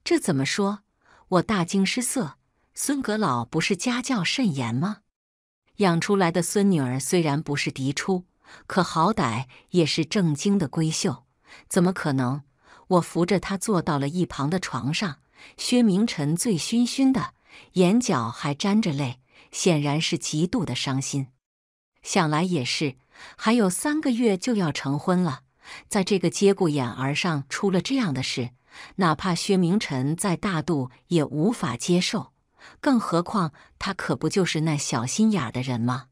这怎么说？我大惊失色。孙阁老不是家教甚严吗？养出来的孙女儿虽然不是嫡出，可好歹也是正经的闺秀，怎么可能？我扶着她坐到了一旁的床上。薛明晨醉醺醺的，眼角还沾着泪，显然是极度的伤心。想来也是，还有三个月就要成婚了，在这个节骨眼儿上出了这样的事，哪怕薛明晨再大度，也无法接受。更何况他可不就是那小心眼的人吗？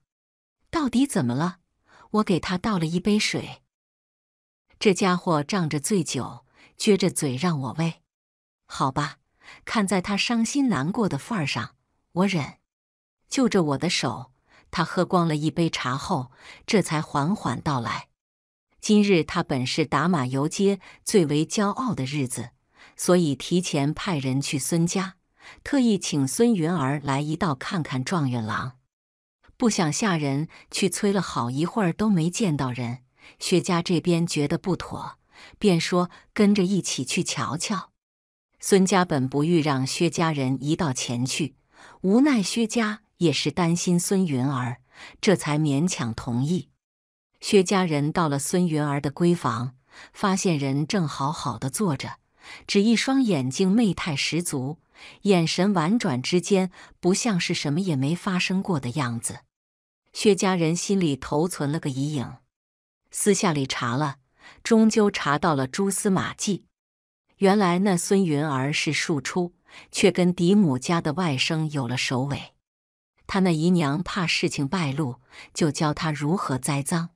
到底怎么了？我给他倒了一杯水。这家伙仗着醉酒，撅着嘴让我喂。好吧，看在他伤心难过的份儿上，我忍。就着我的手，他喝光了一杯茶后，这才缓缓道来：今日他本是打马游街最为骄傲的日子，所以提前派人去孙家。特意请孙云儿来一道看看状元郎，不想下人去催了好一会儿都没见到人。薛家这边觉得不妥，便说跟着一起去瞧瞧。孙家本不欲让薛家人一道前去，无奈薛家也是担心孙云儿，这才勉强同意。薛家人到了孙云儿的闺房，发现人正好好的坐着，只一双眼睛媚态十足。眼神婉转之间，不像是什么也没发生过的样子。薛家人心里头存了个疑影，私下里查了，终究查到了蛛丝马迹。原来那孙云儿是庶出，却跟嫡母家的外甥有了首尾。他那姨娘怕事情败露，就教他如何栽赃。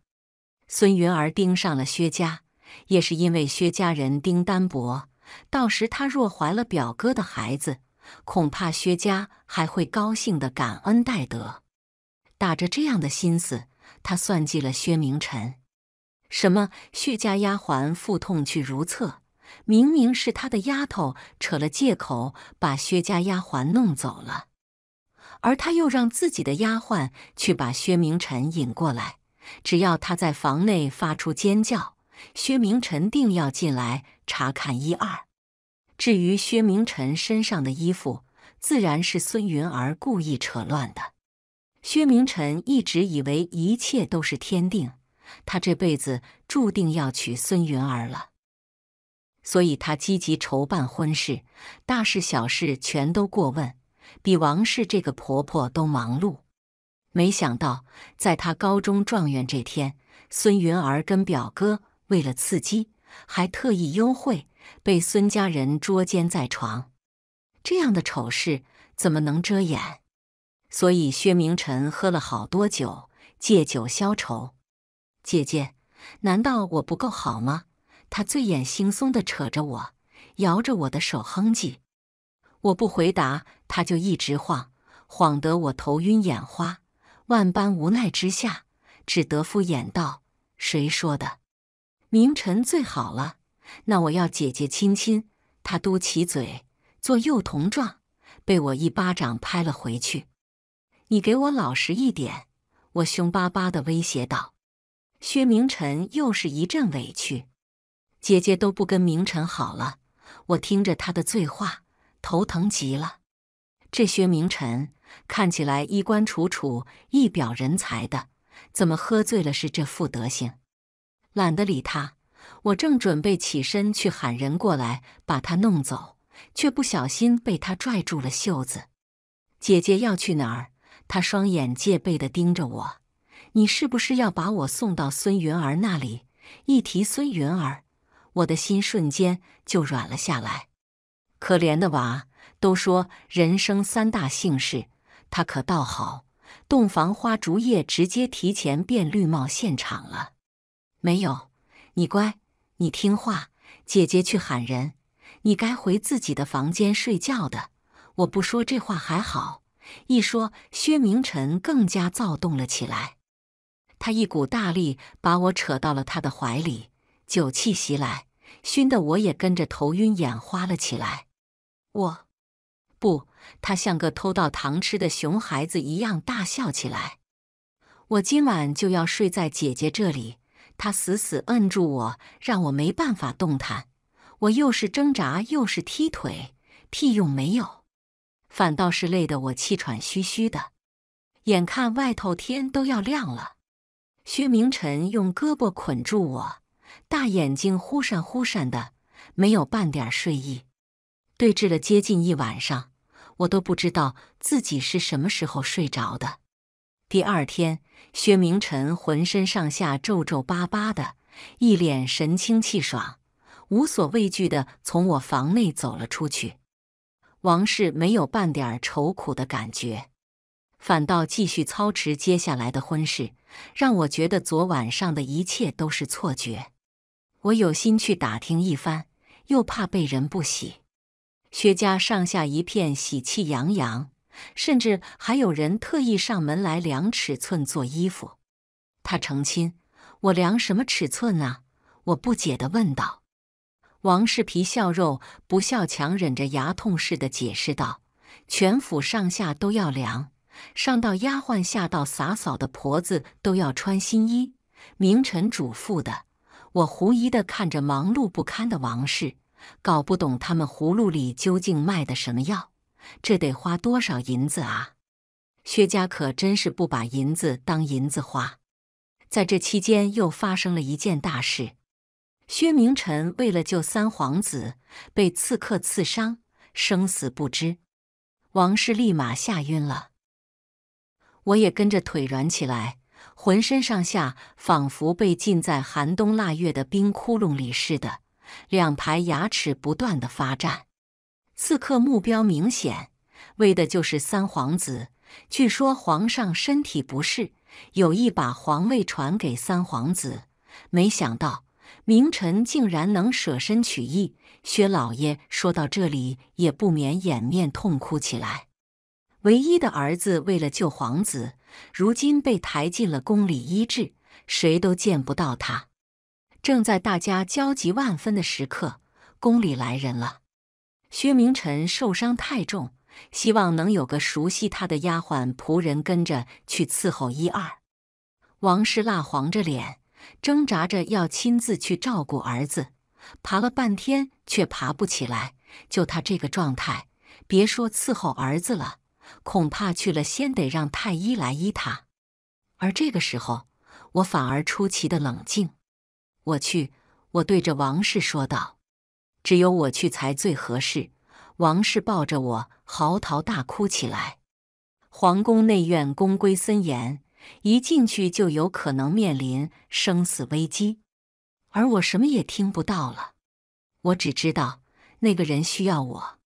孙云儿盯上了薛家，也是因为薛家人丁单薄。到时，她若怀了表哥的孩子，恐怕薛家还会高兴的感恩戴德。打着这样的心思，他算计了薛明晨。什么薛家丫鬟腹痛去如厕，明明是他的丫头扯了借口把薛家丫鬟弄走了，而他又让自己的丫鬟去把薛明晨引过来，只要他在房内发出尖叫。薛明臣定要进来查看一二。至于薛明臣身上的衣服，自然是孙云儿故意扯乱的。薛明臣一直以为一切都是天定，他这辈子注定要娶孙云儿了，所以他积极筹办婚事，大事小事全都过问，比王氏这个婆婆都忙碌。没想到，在他高中状元这天，孙云儿跟表哥。为了刺激，还特意幽会，被孙家人捉奸在床，这样的丑事怎么能遮掩？所以薛明臣喝了好多酒，借酒消愁。姐姐，难道我不够好吗？他醉眼惺忪地扯着我，摇着我的手哼唧。我不回答，他就一直晃，晃得我头晕眼花。万般无奈之下，只得敷衍道：“谁说的？”明晨最好了，那我要姐姐亲亲。他嘟起嘴，做幼童状，被我一巴掌拍了回去。你给我老实一点！我凶巴巴地威胁道。薛明晨又是一阵委屈，姐姐都不跟明晨好了。我听着他的醉话，头疼极了。这薛明晨看起来衣冠楚楚、一表人才的，怎么喝醉了是这副德行？懒得理他，我正准备起身去喊人过来把他弄走，却不小心被他拽住了袖子。姐姐要去哪儿？他双眼戒备的盯着我。你是不是要把我送到孙云儿那里？一提孙云儿，我的心瞬间就软了下来。可怜的娃，都说人生三大幸事，他可倒好，洞房花烛夜直接提前变绿帽现场了。没有，你乖，你听话，姐姐去喊人。你该回自己的房间睡觉的。我不说这话还好，一说，薛明晨更加躁动了起来。他一股大力把我扯到了他的怀里，酒气袭来，熏得我也跟着头晕眼花了起来。我不，他像个偷到糖吃的熊孩子一样大笑起来。我今晚就要睡在姐姐这里。他死死摁住我，让我没办法动弹。我又是挣扎又是踢腿，屁用没有，反倒是累得我气喘吁吁的。眼看外头天都要亮了，薛明晨用胳膊捆住我，大眼睛忽闪忽闪的，没有半点睡意。对峙了接近一晚上，我都不知道自己是什么时候睡着的。第二天，薛明臣浑身上下皱皱巴巴的，一脸神清气爽，无所畏惧的从我房内走了出去。王氏没有半点愁苦的感觉，反倒继续操持接下来的婚事，让我觉得昨晚上的一切都是错觉。我有心去打听一番，又怕被人不喜。薛家上下一片喜气洋洋。甚至还有人特意上门来量尺寸做衣服。他成亲，我量什么尺寸啊？我不解地问道。王氏皮笑肉不笑，强忍着牙痛似的解释道：“全府上下都要量，上到丫鬟，下到洒扫的婆子，都要穿新衣。明晨嘱咐的。”我狐疑地看着忙碌不堪的王氏，搞不懂他们葫芦里究竟卖的什么药。这得花多少银子啊！薛家可真是不把银子当银子花。在这期间，又发生了一件大事：薛明臣为了救三皇子，被刺客刺伤，生死不知。王氏立马吓晕了，我也跟着腿软起来，浑身上下仿佛被浸在寒冬腊月的冰窟窿里似的，两排牙齿不断的发颤。刺客目标明显，为的就是三皇子。据说皇上身体不适，有意把皇位传给三皇子。没想到明臣竟然能舍身取义。薛老爷说到这里，也不免掩面痛哭起来。唯一的儿子为了救皇子，如今被抬进了宫里医治，谁都见不到他。正在大家焦急万分的时刻，宫里来人了。薛明臣受伤太重，希望能有个熟悉他的丫鬟仆人跟着去伺候一二。王氏蜡黄着脸，挣扎着要亲自去照顾儿子，爬了半天却爬不起来。就他这个状态，别说伺候儿子了，恐怕去了先得让太医来医他。而这个时候，我反而出奇的冷静。我去，我对着王氏说道。只有我去才最合适。王氏抱着我嚎啕大哭起来。皇宫内院，宫规森严，一进去就有可能面临生死危机。而我什么也听不到了，我只知道那个人需要我，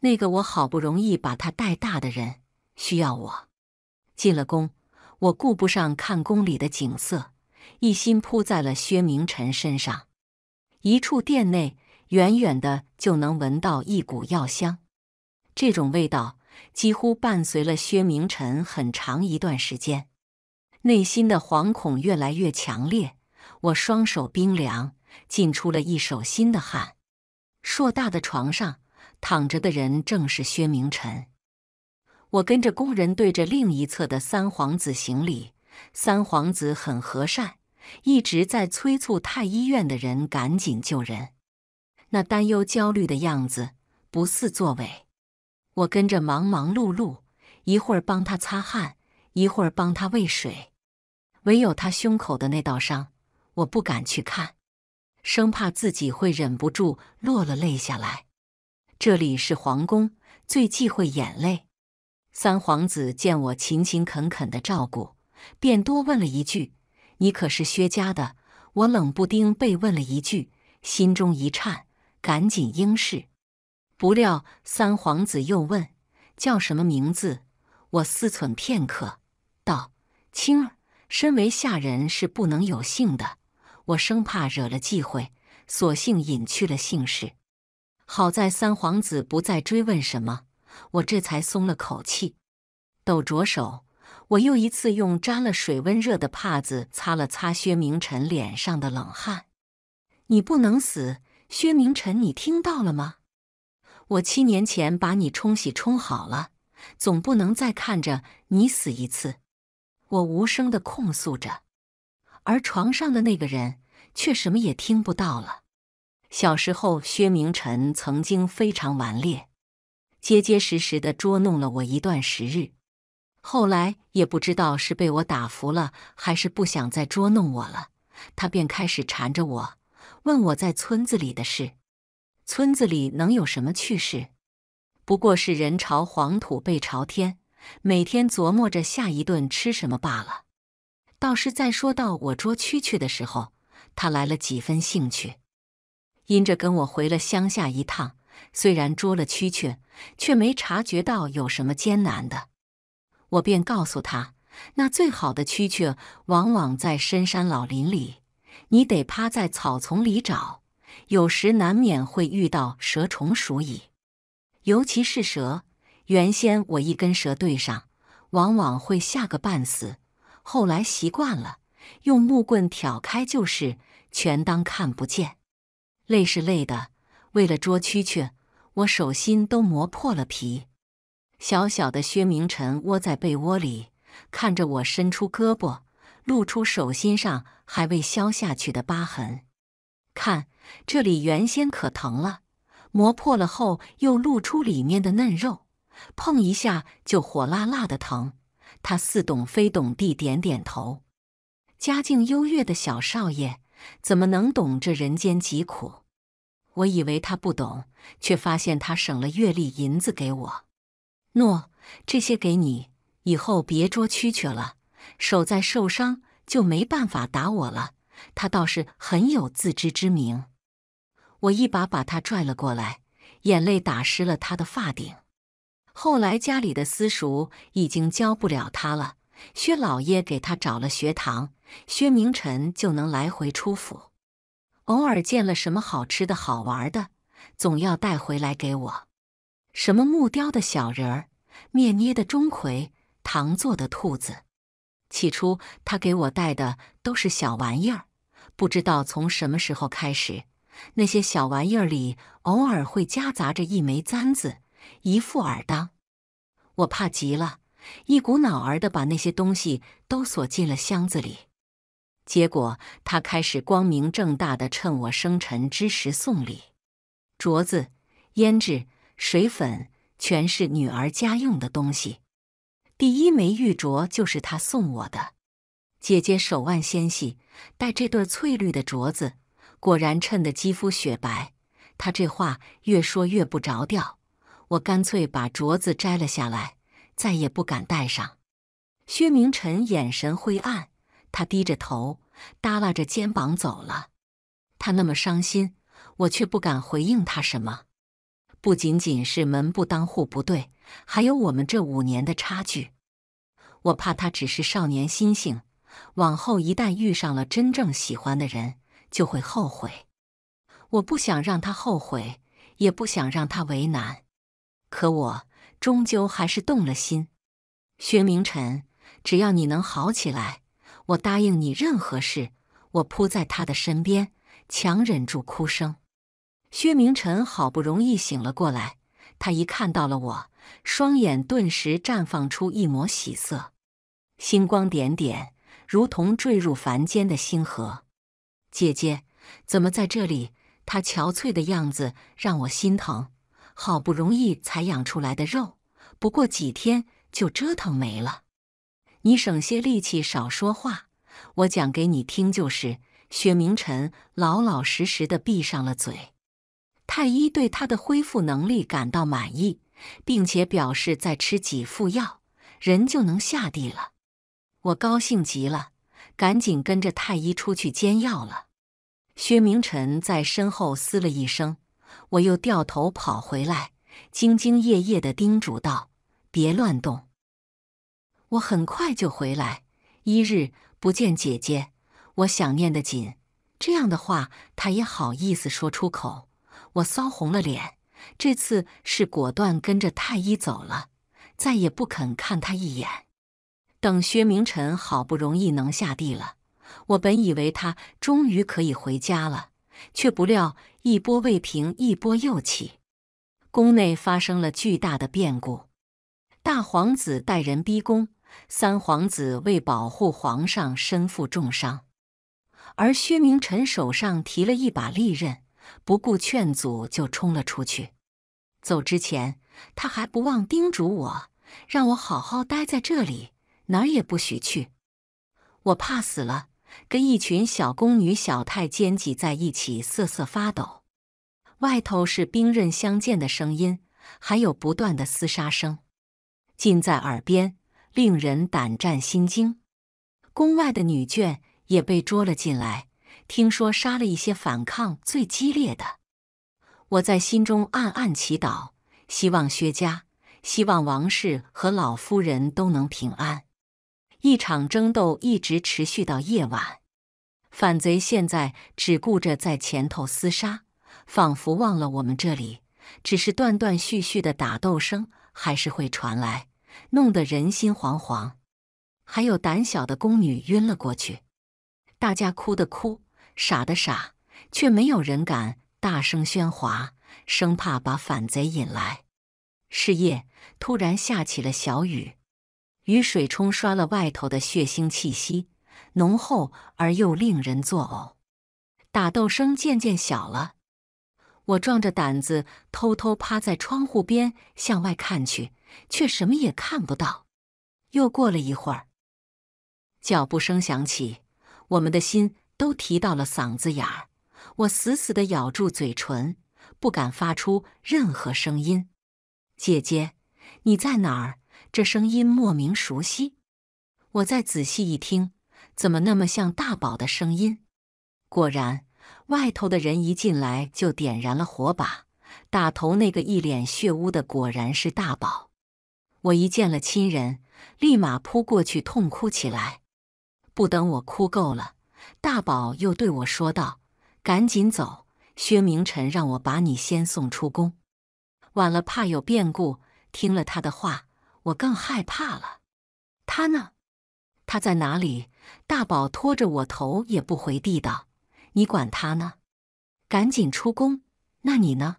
那个我好不容易把他带大的人需要我。进了宫，我顾不上看宫里的景色，一心扑在了薛明臣身上。一处殿内。远远的就能闻到一股药香，这种味道几乎伴随了薛明臣很长一段时间。内心的惶恐越来越强烈，我双手冰凉，浸出了一手心的汗。硕大的床上躺着的人正是薛明臣，我跟着工人对着另一侧的三皇子行礼，三皇子很和善，一直在催促太医院的人赶紧救人。那担忧焦虑的样子不似作伪，我跟着忙忙碌碌，一会儿帮他擦汗，一会儿帮他喂水，唯有他胸口的那道伤，我不敢去看，生怕自己会忍不住落了泪下来。这里是皇宫，最忌讳眼泪。三皇子见我勤勤恳恳的照顾，便多问了一句：“你可是薛家的？”我冷不丁被问了一句，心中一颤。赶紧应是，不料三皇子又问：“叫什么名字？”我思忖片刻，道：“青儿，身为下人是不能有姓的。我生怕惹了忌讳，索性隐去了姓氏。好在三皇子不再追问什么，我这才松了口气。抖着手，我又一次用沾了水温热的帕子擦了擦薛明辰脸上的冷汗。你不能死。”薛明晨，你听到了吗？我七年前把你冲洗冲好了，总不能再看着你死一次。我无声的控诉着，而床上的那个人却什么也听不到了。小时候，薛明晨曾经非常顽劣，结结实实的捉弄了我一段时日。后来也不知道是被我打服了，还是不想再捉弄我了，他便开始缠着我。问我在村子里的事，村子里能有什么趣事？不过是人朝黄土背朝天，每天琢磨着下一顿吃什么罢了。倒是再说到我捉蛐蛐的时候，他来了几分兴趣，因着跟我回了乡下一趟，虽然捉了蛐蛐，却没察觉到有什么艰难的。我便告诉他，那最好的蛐蛐往往在深山老林里。你得趴在草丛里找，有时难免会遇到蛇虫鼠蚁，尤其是蛇。原先我一根蛇对上，往往会吓个半死。后来习惯了，用木棍挑开就是，全当看不见。累是累的，为了捉蛐蛐，我手心都磨破了皮。小小的薛明晨窝在被窝里，看着我伸出胳膊。露出手心上还未消下去的疤痕，看这里原先可疼了，磨破了后又露出里面的嫩肉，碰一下就火辣辣的疼。他似懂非懂地点点头。家境优越的小少爷怎么能懂这人间疾苦？我以为他不懂，却发现他省了月例银子给我。诺，这些给你，以后别捉蛐蛐了。手再受伤就没办法打我了。他倒是很有自知之明。我一把把他拽了过来，眼泪打湿了他的发顶。后来家里的私塾已经教不了他了，薛老爷给他找了学堂，薛明晨就能来回出府。偶尔见了什么好吃的好玩的，总要带回来给我。什么木雕的小人儿，面捏的钟馗，糖做的兔子。起初，他给我带的都是小玩意儿，不知道从什么时候开始，那些小玩意儿里偶尔会夹杂着一枚簪子、一副耳当。我怕极了，一股脑儿的把那些东西都锁进了箱子里。结果，他开始光明正大的趁我生辰之时送礼：镯子、胭脂、水粉，全是女儿家用的东西。第一枚玉镯就是他送我的，姐姐手腕纤细，戴这对翠绿的镯子，果然衬得肌肤雪白。他这话越说越不着调，我干脆把镯子摘了下来，再也不敢戴上。薛明晨眼神灰暗，他低着头，耷拉着肩膀走了。他那么伤心，我却不敢回应他什么。不仅仅是门不当户不对。还有我们这五年的差距，我怕他只是少年心性，往后一旦遇上了真正喜欢的人，就会后悔。我不想让他后悔，也不想让他为难，可我终究还是动了心。薛明晨，只要你能好起来，我答应你任何事。我扑在他的身边，强忍住哭声。薛明晨好不容易醒了过来，他一看到了我。双眼顿时绽放出一抹喜色，星光点点，如同坠入凡间的星河。姐姐怎么在这里？她憔悴的样子让我心疼。好不容易才养出来的肉，不过几天就折腾没了。你省些力气，少说话，我讲给你听就是。薛明晨老老实实的闭上了嘴。太医对他的恢复能力感到满意。并且表示再吃几副药，人就能下地了。我高兴极了，赶紧跟着太医出去煎药了。薛明臣在身后嘶了一声，我又掉头跑回来，兢兢业业地叮嘱道：“别乱动，我很快就回来。”一日不见姐姐，我想念的紧。这样的话，他也好意思说出口，我臊红了脸。这次是果断跟着太医走了，再也不肯看他一眼。等薛明臣好不容易能下地了，我本以为他终于可以回家了，却不料一波未平，一波又起。宫内发生了巨大的变故，大皇子带人逼宫，三皇子为保护皇上身负重伤，而薛明臣手上提了一把利刃。不顾劝阻，就冲了出去。走之前，他还不忘叮嘱我，让我好好待在这里，哪儿也不许去。我怕死了，跟一群小宫女、小太监挤在一起，瑟瑟发抖。外头是兵刃相见的声音，还有不断的厮杀声，近在耳边，令人胆战心惊。宫外的女眷也被捉了进来。听说杀了一些反抗最激烈的，我在心中暗暗祈祷，希望薛家，希望王氏和老夫人都能平安。一场争斗一直持续到夜晚，反贼现在只顾着在前头厮杀，仿佛忘了我们这里。只是断断续续的打斗声还是会传来，弄得人心惶惶。还有胆小的宫女晕了过去，大家哭的哭。傻的傻，却没有人敢大声喧哗，生怕把反贼引来。是夜，突然下起了小雨，雨水冲刷了外头的血腥气息，浓厚而又令人作呕。打斗声渐渐小了，我壮着胆子偷偷趴在窗户边向外看去，却什么也看不到。又过了一会儿，脚步声响起，我们的心。都提到了嗓子眼儿，我死死的咬住嘴唇，不敢发出任何声音。姐姐，你在哪儿？这声音莫名熟悉。我再仔细一听，怎么那么像大宝的声音？果然，外头的人一进来就点燃了火把，打头那个一脸血污的果然是大宝。我一见了亲人，立马扑过去痛哭起来。不等我哭够了。大宝又对我说道：“赶紧走，薛明臣让我把你先送出宫，晚了怕有变故。”听了他的话，我更害怕了。他呢？他在哪里？大宝拖着我头也不回地道：“你管他呢，赶紧出宫。那你呢？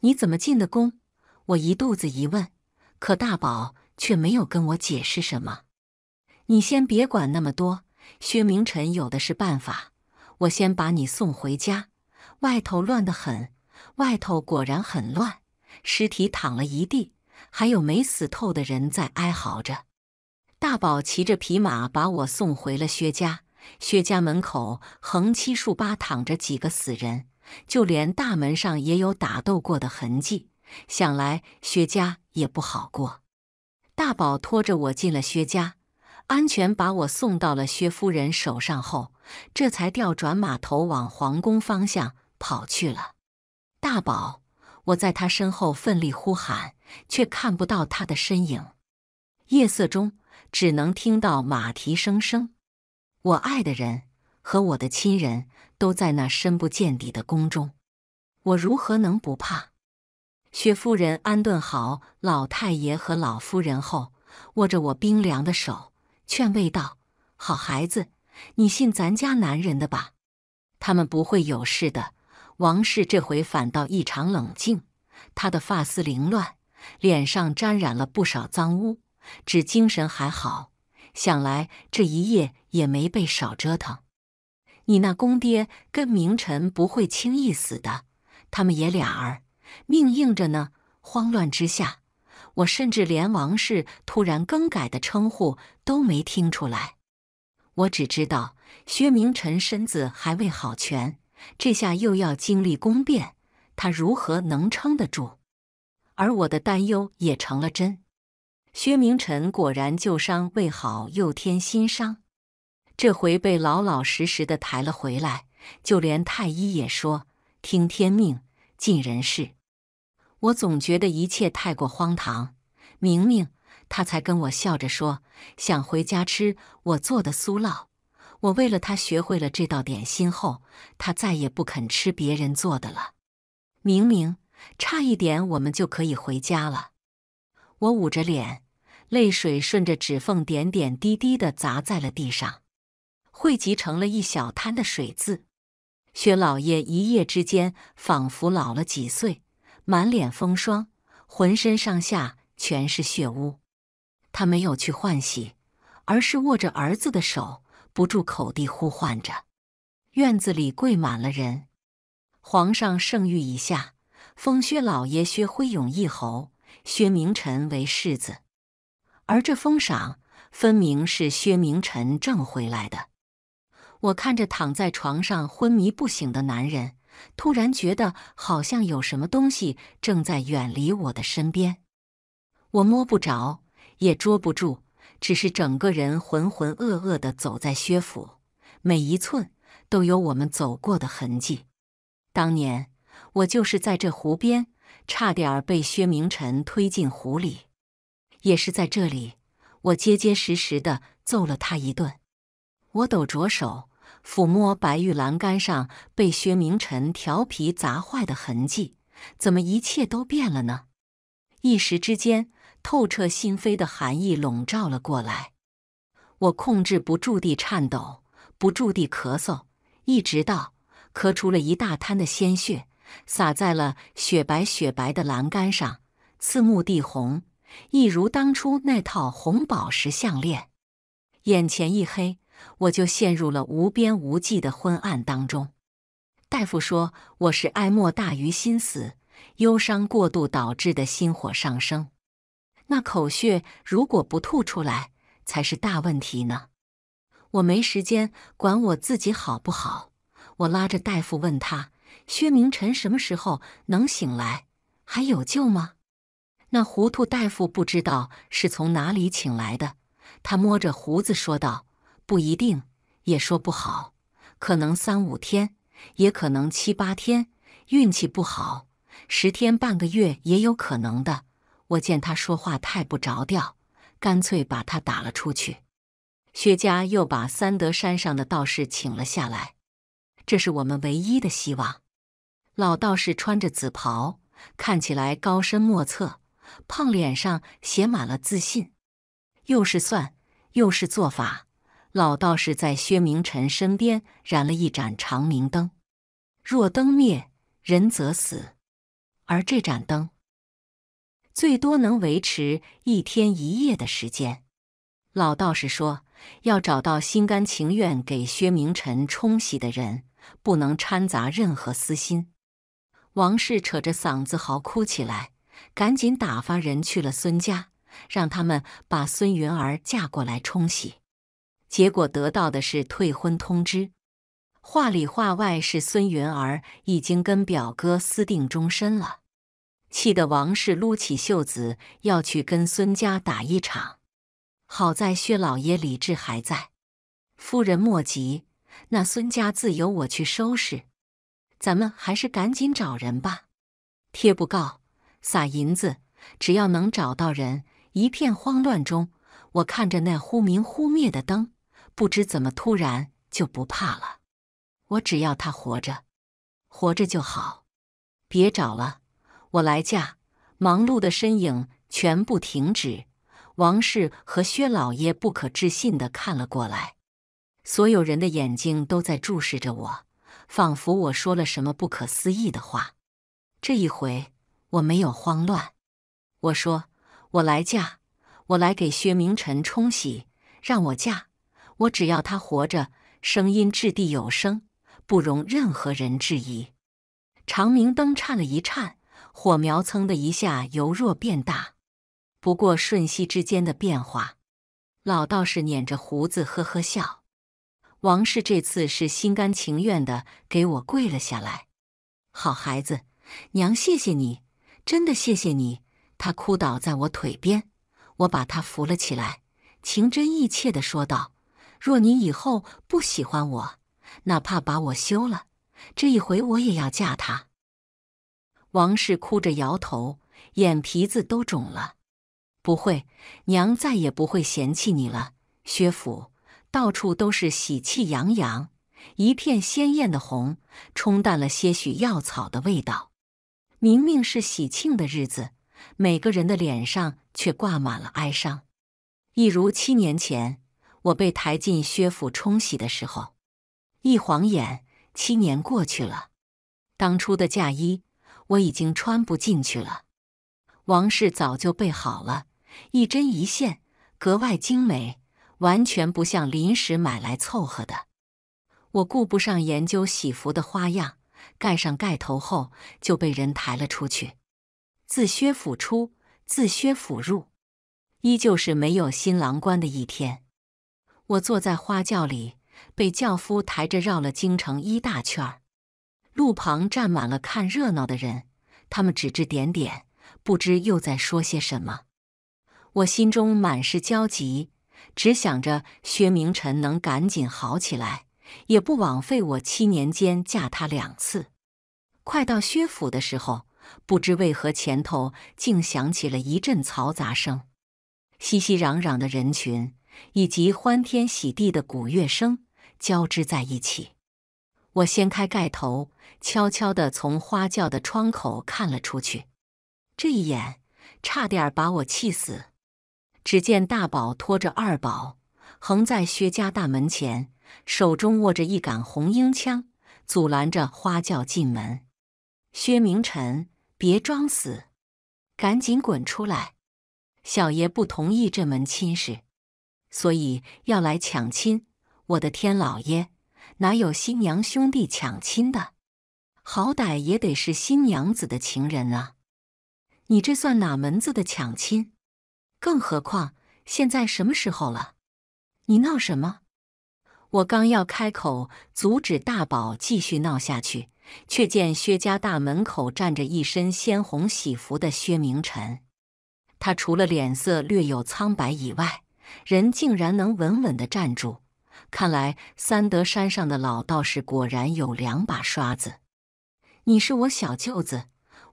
你怎么进的宫？”我一肚子疑问，可大宝却没有跟我解释什么。你先别管那么多。薛明臣有的是办法，我先把你送回家。外头乱得很，外头果然很乱，尸体躺了一地，还有没死透的人在哀嚎着。大宝骑着匹马把我送回了薛家，薛家门口横七竖八躺着几个死人，就连大门上也有打斗过的痕迹。想来薛家也不好过。大宝拖着我进了薛家。安全把我送到了薛夫人手上后，这才调转马头往皇宫方向跑去了。大宝，我在他身后奋力呼喊，却看不到他的身影。夜色中，只能听到马蹄声声。我爱的人和我的亲人都在那深不见底的宫中，我如何能不怕？薛夫人安顿好老太爷和老夫人后，握着我冰凉的手。劝慰道：“好孩子，你信咱家男人的吧，他们不会有事的。”王氏这回反倒异常冷静，她的发丝凌乱，脸上沾染了不少脏污，只精神还好。想来这一夜也没被少折腾。你那公爹跟明臣不会轻易死的，他们爷俩儿命硬着呢。慌乱之下。我甚至连王氏突然更改的称呼都没听出来，我只知道薛明臣身子还未好全，这下又要经历宫变，他如何能撑得住？而我的担忧也成了真，薛明臣果然旧伤未好又添新伤，这回被老老实实的抬了回来，就连太医也说听天命尽人事。我总觉得一切太过荒唐。明明，他才跟我笑着说想回家吃我做的酥酪，我为了他学会了这道点心后，他再也不肯吃别人做的了。明明，差一点我们就可以回家了。我捂着脸，泪水顺着指缝点点滴滴的砸在了地上，汇集成了一小滩的水渍。薛老爷一夜之间仿佛老了几岁。满脸风霜，浑身上下全是血污。他没有去换洗，而是握着儿子的手，不住口地呼唤着。院子里跪满了人。皇上圣谕一下，封薛老爷薛辉勇一侯，薛明臣为世子。而这封赏分明是薛明臣挣回来的。我看着躺在床上昏迷不醒的男人。突然觉得好像有什么东西正在远离我的身边，我摸不着，也捉不住，只是整个人浑浑噩噩地走在薛府，每一寸都有我们走过的痕迹。当年我就是在这湖边差点被薛明尘推进湖里，也是在这里我结结实实的揍了他一顿。我抖着手。抚摸白玉栏杆上被薛明晨调皮砸坏的痕迹，怎么一切都变了呢？一时之间，透彻心扉的寒意笼罩了过来，我控制不住地颤抖，不住地咳嗽，一直到咳出了一大滩的鲜血，洒在了雪白雪白的栏杆上，刺目的红，一如当初那套红宝石项链。眼前一黑。我就陷入了无边无际的昏暗当中。大夫说我是哀莫大于心死，忧伤过度导致的心火上升。那口血如果不吐出来，才是大问题呢。我没时间管我自己好不好，我拉着大夫问他：薛明晨什么时候能醒来？还有救吗？那糊涂大夫不知道是从哪里请来的，他摸着胡子说道。不一定，也说不好，可能三五天，也可能七八天。运气不好，十天半个月也有可能的。我见他说话太不着调，干脆把他打了出去。薛家又把三德山上的道士请了下来，这是我们唯一的希望。老道士穿着紫袍，看起来高深莫测，胖脸上写满了自信，又是算，又是做法。老道士在薛明臣身边燃了一盏长明灯，若灯灭，人则死。而这盏灯最多能维持一天一夜的时间。老道士说：“要找到心甘情愿给薛明臣冲洗的人，不能掺杂任何私心。”王氏扯着嗓子嚎哭起来，赶紧打发人去了孙家，让他们把孙云儿嫁过来冲洗。结果得到的是退婚通知，话里话外是孙云儿已经跟表哥私定终身了，气得王氏撸起袖子要去跟孙家打一场。好在薛老爷理智还在，夫人莫急，那孙家自有我去收拾。咱们还是赶紧找人吧，贴布告，撒银子，只要能找到人。一片慌乱中，我看着那忽明忽灭的灯。不知怎么，突然就不怕了。我只要他活着，活着就好。别找了，我来嫁。忙碌的身影全部停止。王氏和薛老爷不可置信的看了过来，所有人的眼睛都在注视着我，仿佛我说了什么不可思议的话。这一回我没有慌乱，我说：“我来嫁，我来给薛明晨冲喜，让我嫁。”我只要他活着，声音掷地有声，不容任何人质疑。长明灯颤了一颤，火苗噌的一下由弱变大，不过瞬息之间的变化。老道士捻着胡子，呵呵笑。王氏这次是心甘情愿的，给我跪了下来。好孩子，娘谢谢你，真的谢谢你。他哭倒在我腿边，我把他扶了起来，情真意切的说道。若你以后不喜欢我，哪怕把我休了，这一回我也要嫁他。王氏哭着摇头，眼皮子都肿了。不会，娘再也不会嫌弃你了。薛府到处都是喜气洋洋，一片鲜艳的红，冲淡了些许药草的味道。明明是喜庆的日子，每个人的脸上却挂满了哀伤，一如七年前。我被抬进薛府冲洗的时候，一晃眼七年过去了。当初的嫁衣我已经穿不进去了。王氏早就备好了，一针一线格外精美，完全不像临时买来凑合的。我顾不上研究喜服的花样，盖上盖头后就被人抬了出去。自薛府出，自薛府入，依旧是没有新郎官的一天。我坐在花轿里，被轿夫抬着绕了京城一大圈儿。路旁站满了看热闹的人，他们指指点点，不知又在说些什么。我心中满是焦急，只想着薛明臣能赶紧好起来，也不枉费我七年间嫁他两次。快到薛府的时候，不知为何前头竟响起了一阵嘈杂声，熙熙攘攘的人群。以及欢天喜地的鼓乐声交织在一起。我掀开盖头，悄悄地从花轿的窗口看了出去。这一眼差点把我气死。只见大宝拖着二宝横在薛家大门前，手中握着一杆红缨枪，阻拦着花轿进门。薛明臣，别装死，赶紧滚出来！小爷不同意这门亲事。所以要来抢亲？我的天老爷，哪有新娘兄弟抢亲的？好歹也得是新娘子的情人啊！你这算哪门子的抢亲？更何况现在什么时候了？你闹什么？我刚要开口阻止大宝继续闹下去，却见薛家大门口站着一身鲜红喜服的薛明晨，他除了脸色略有苍白以外。人竟然能稳稳的站住，看来三德山上的老道士果然有两把刷子。你是我小舅子，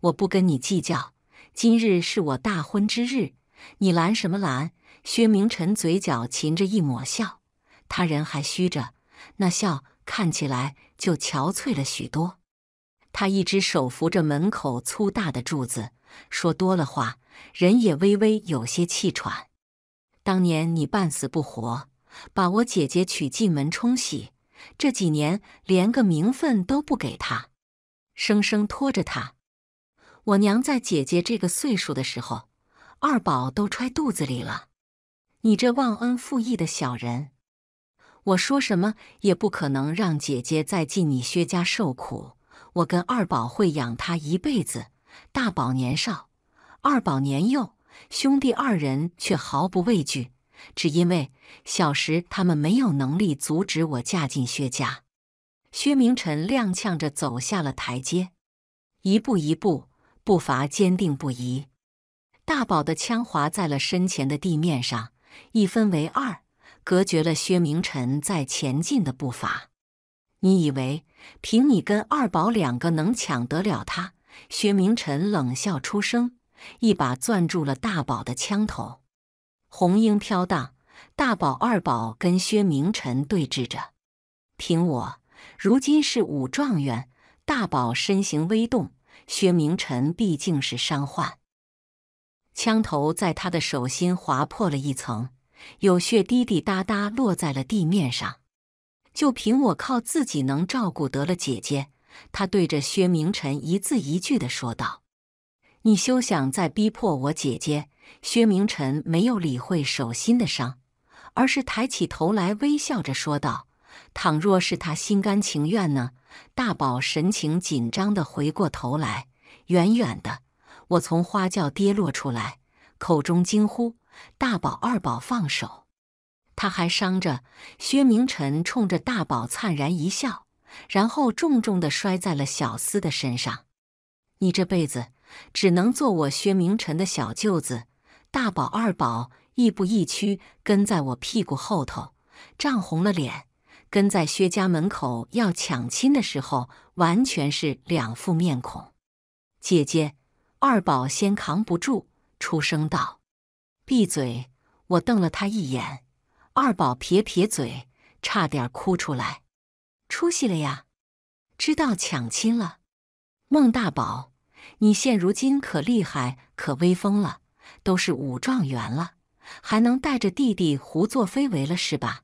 我不跟你计较。今日是我大婚之日，你拦什么拦？薛明臣嘴角噙着一抹笑，他人还虚着，那笑看起来就憔悴了许多。他一只手扶着门口粗大的柱子，说多了话，人也微微有些气喘。当年你半死不活，把我姐姐娶进门冲喜，这几年连个名分都不给她，生生拖着她。我娘在姐姐这个岁数的时候，二宝都揣肚子里了。你这忘恩负义的小人，我说什么也不可能让姐姐再进你薛家受苦。我跟二宝会养她一辈子，大宝年少，二宝年幼。兄弟二人却毫不畏惧，只因为小时他们没有能力阻止我嫁进薛家。薛明晨踉跄着走下了台阶，一步一步，步伐坚定不移。大宝的枪划在了身前的地面上，一分为二，隔绝了薛明晨在前进的步伐。你以为凭你跟二宝两个能抢得了他？薛明晨冷笑出声。一把攥住了大宝的枪头，红缨飘荡。大宝、二宝跟薛明臣对峙着。凭我，如今是武状元。大宝身形微动，薛明臣毕竟是伤患，枪头在他的手心划破了一层，有血滴滴答答落在了地面上。就凭我靠自己能照顾得了姐姐。他对着薛明臣一字一句的说道。你休想再逼迫我姐姐！薛明晨没有理会手心的伤，而是抬起头来，微笑着说道：“倘若是他心甘情愿呢？”大宝神情紧张地回过头来，远远的，我从花轿跌落出来，口中惊呼：“大宝，二宝，放手！”他还伤着。薛明晨冲着大宝粲然一笑，然后重重地摔在了小厮的身上。你这辈子。只能做我薛明晨的小舅子。大宝、二宝亦步亦趋跟在我屁股后头，涨红了脸。跟在薛家门口要抢亲的时候，完全是两副面孔。姐姐，二宝先扛不住，出声道：“闭嘴！”我瞪了他一眼。二宝撇撇嘴，差点哭出来。出息了呀，知道抢亲了。孟大宝。你现如今可厉害，可威风了，都是武状元了，还能带着弟弟胡作非为了，是吧？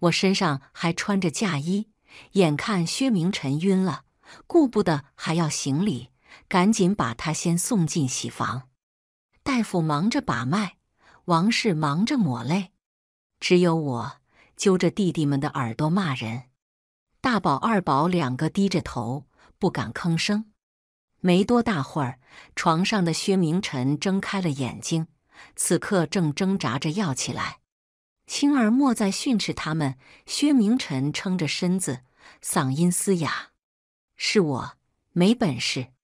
我身上还穿着嫁衣，眼看薛明臣晕了，顾不得还要行礼，赶紧把他先送进喜房。大夫忙着把脉，王氏忙着抹泪，只有我揪着弟弟们的耳朵骂人。大宝、二宝两个低着头，不敢吭声。没多大会儿，床上的薛明晨睁开了眼睛，此刻正挣扎着要起来。青儿莫再训斥他们，薛明晨撑着身子，嗓音嘶哑：“是我没本事，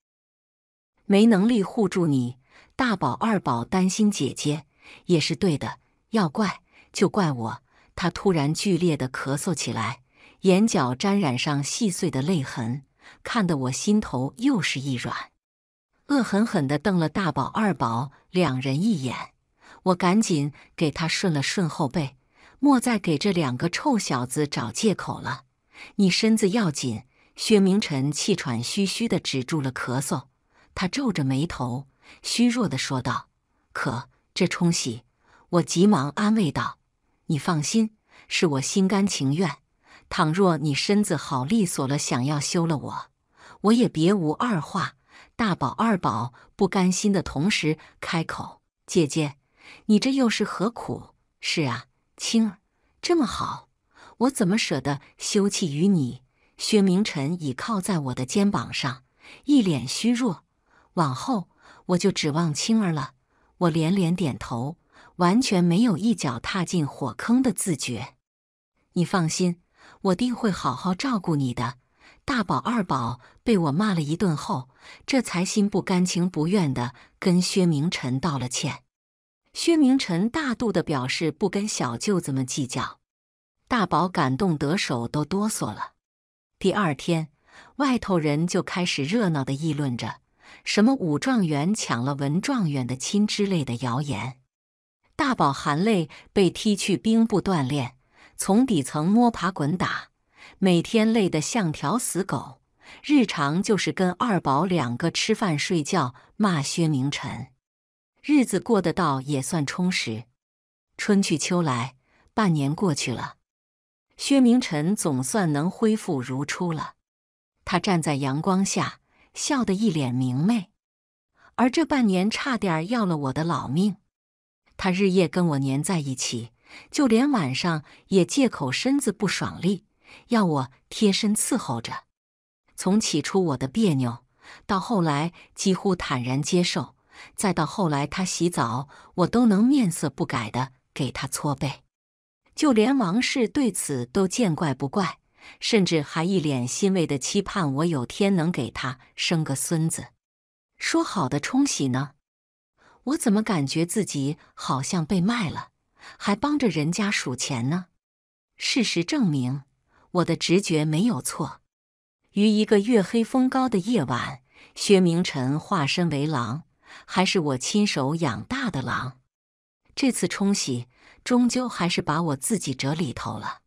没能力护住你。大宝、二宝担心姐姐也是对的，要怪就怪我。”他突然剧烈的咳嗽起来，眼角沾染上细碎的泪痕。看得我心头又是一软，恶狠狠地瞪了大宝、二宝两人一眼。我赶紧给他顺了顺后背，莫再给这两个臭小子找借口了。你身子要紧。薛明臣气喘吁吁地止住了咳嗽，他皱着眉头，虚弱地说道：“可这冲洗……”我急忙安慰道：“你放心，是我心甘情愿。”倘若你身子好利索了，想要休了我，我也别无二话。大宝、二宝不甘心的同时开口：“姐姐，你这又是何苦？”是啊，青儿这么好，我怎么舍得休弃于你？薛明晨倚靠在我的肩膀上，一脸虚弱。往后我就指望青儿了。我连连点头，完全没有一脚踏进火坑的自觉。你放心。我定会好好照顾你的，大宝、二宝被我骂了一顿后，这才心不甘情不愿地跟薛明臣道了歉。薛明臣大度地表示不跟小舅子们计较。大宝感动得手都哆嗦了。第二天，外头人就开始热闹地议论着什么武状元抢了文状元的亲之类的谣言。大宝含泪被踢去兵部锻炼。从底层摸爬滚打，每天累得像条死狗，日常就是跟二宝两个吃饭睡觉骂薛明晨，日子过得倒也算充实。春去秋来，半年过去了，薛明晨总算能恢复如初了。他站在阳光下，笑得一脸明媚。而这半年差点要了我的老命。他日夜跟我黏在一起。就连晚上也借口身子不爽利，要我贴身伺候着。从起初我的别扭，到后来几乎坦然接受，再到后来他洗澡，我都能面色不改的给他搓背。就连王氏对此都见怪不怪，甚至还一脸欣慰的期盼我有天能给他生个孙子。说好的冲洗呢？我怎么感觉自己好像被卖了？还帮着人家数钱呢。事实证明，我的直觉没有错。于一个月黑风高的夜晚，薛明辰化身为狼，还是我亲手养大的狼。这次冲洗，终究还是把我自己折里头了。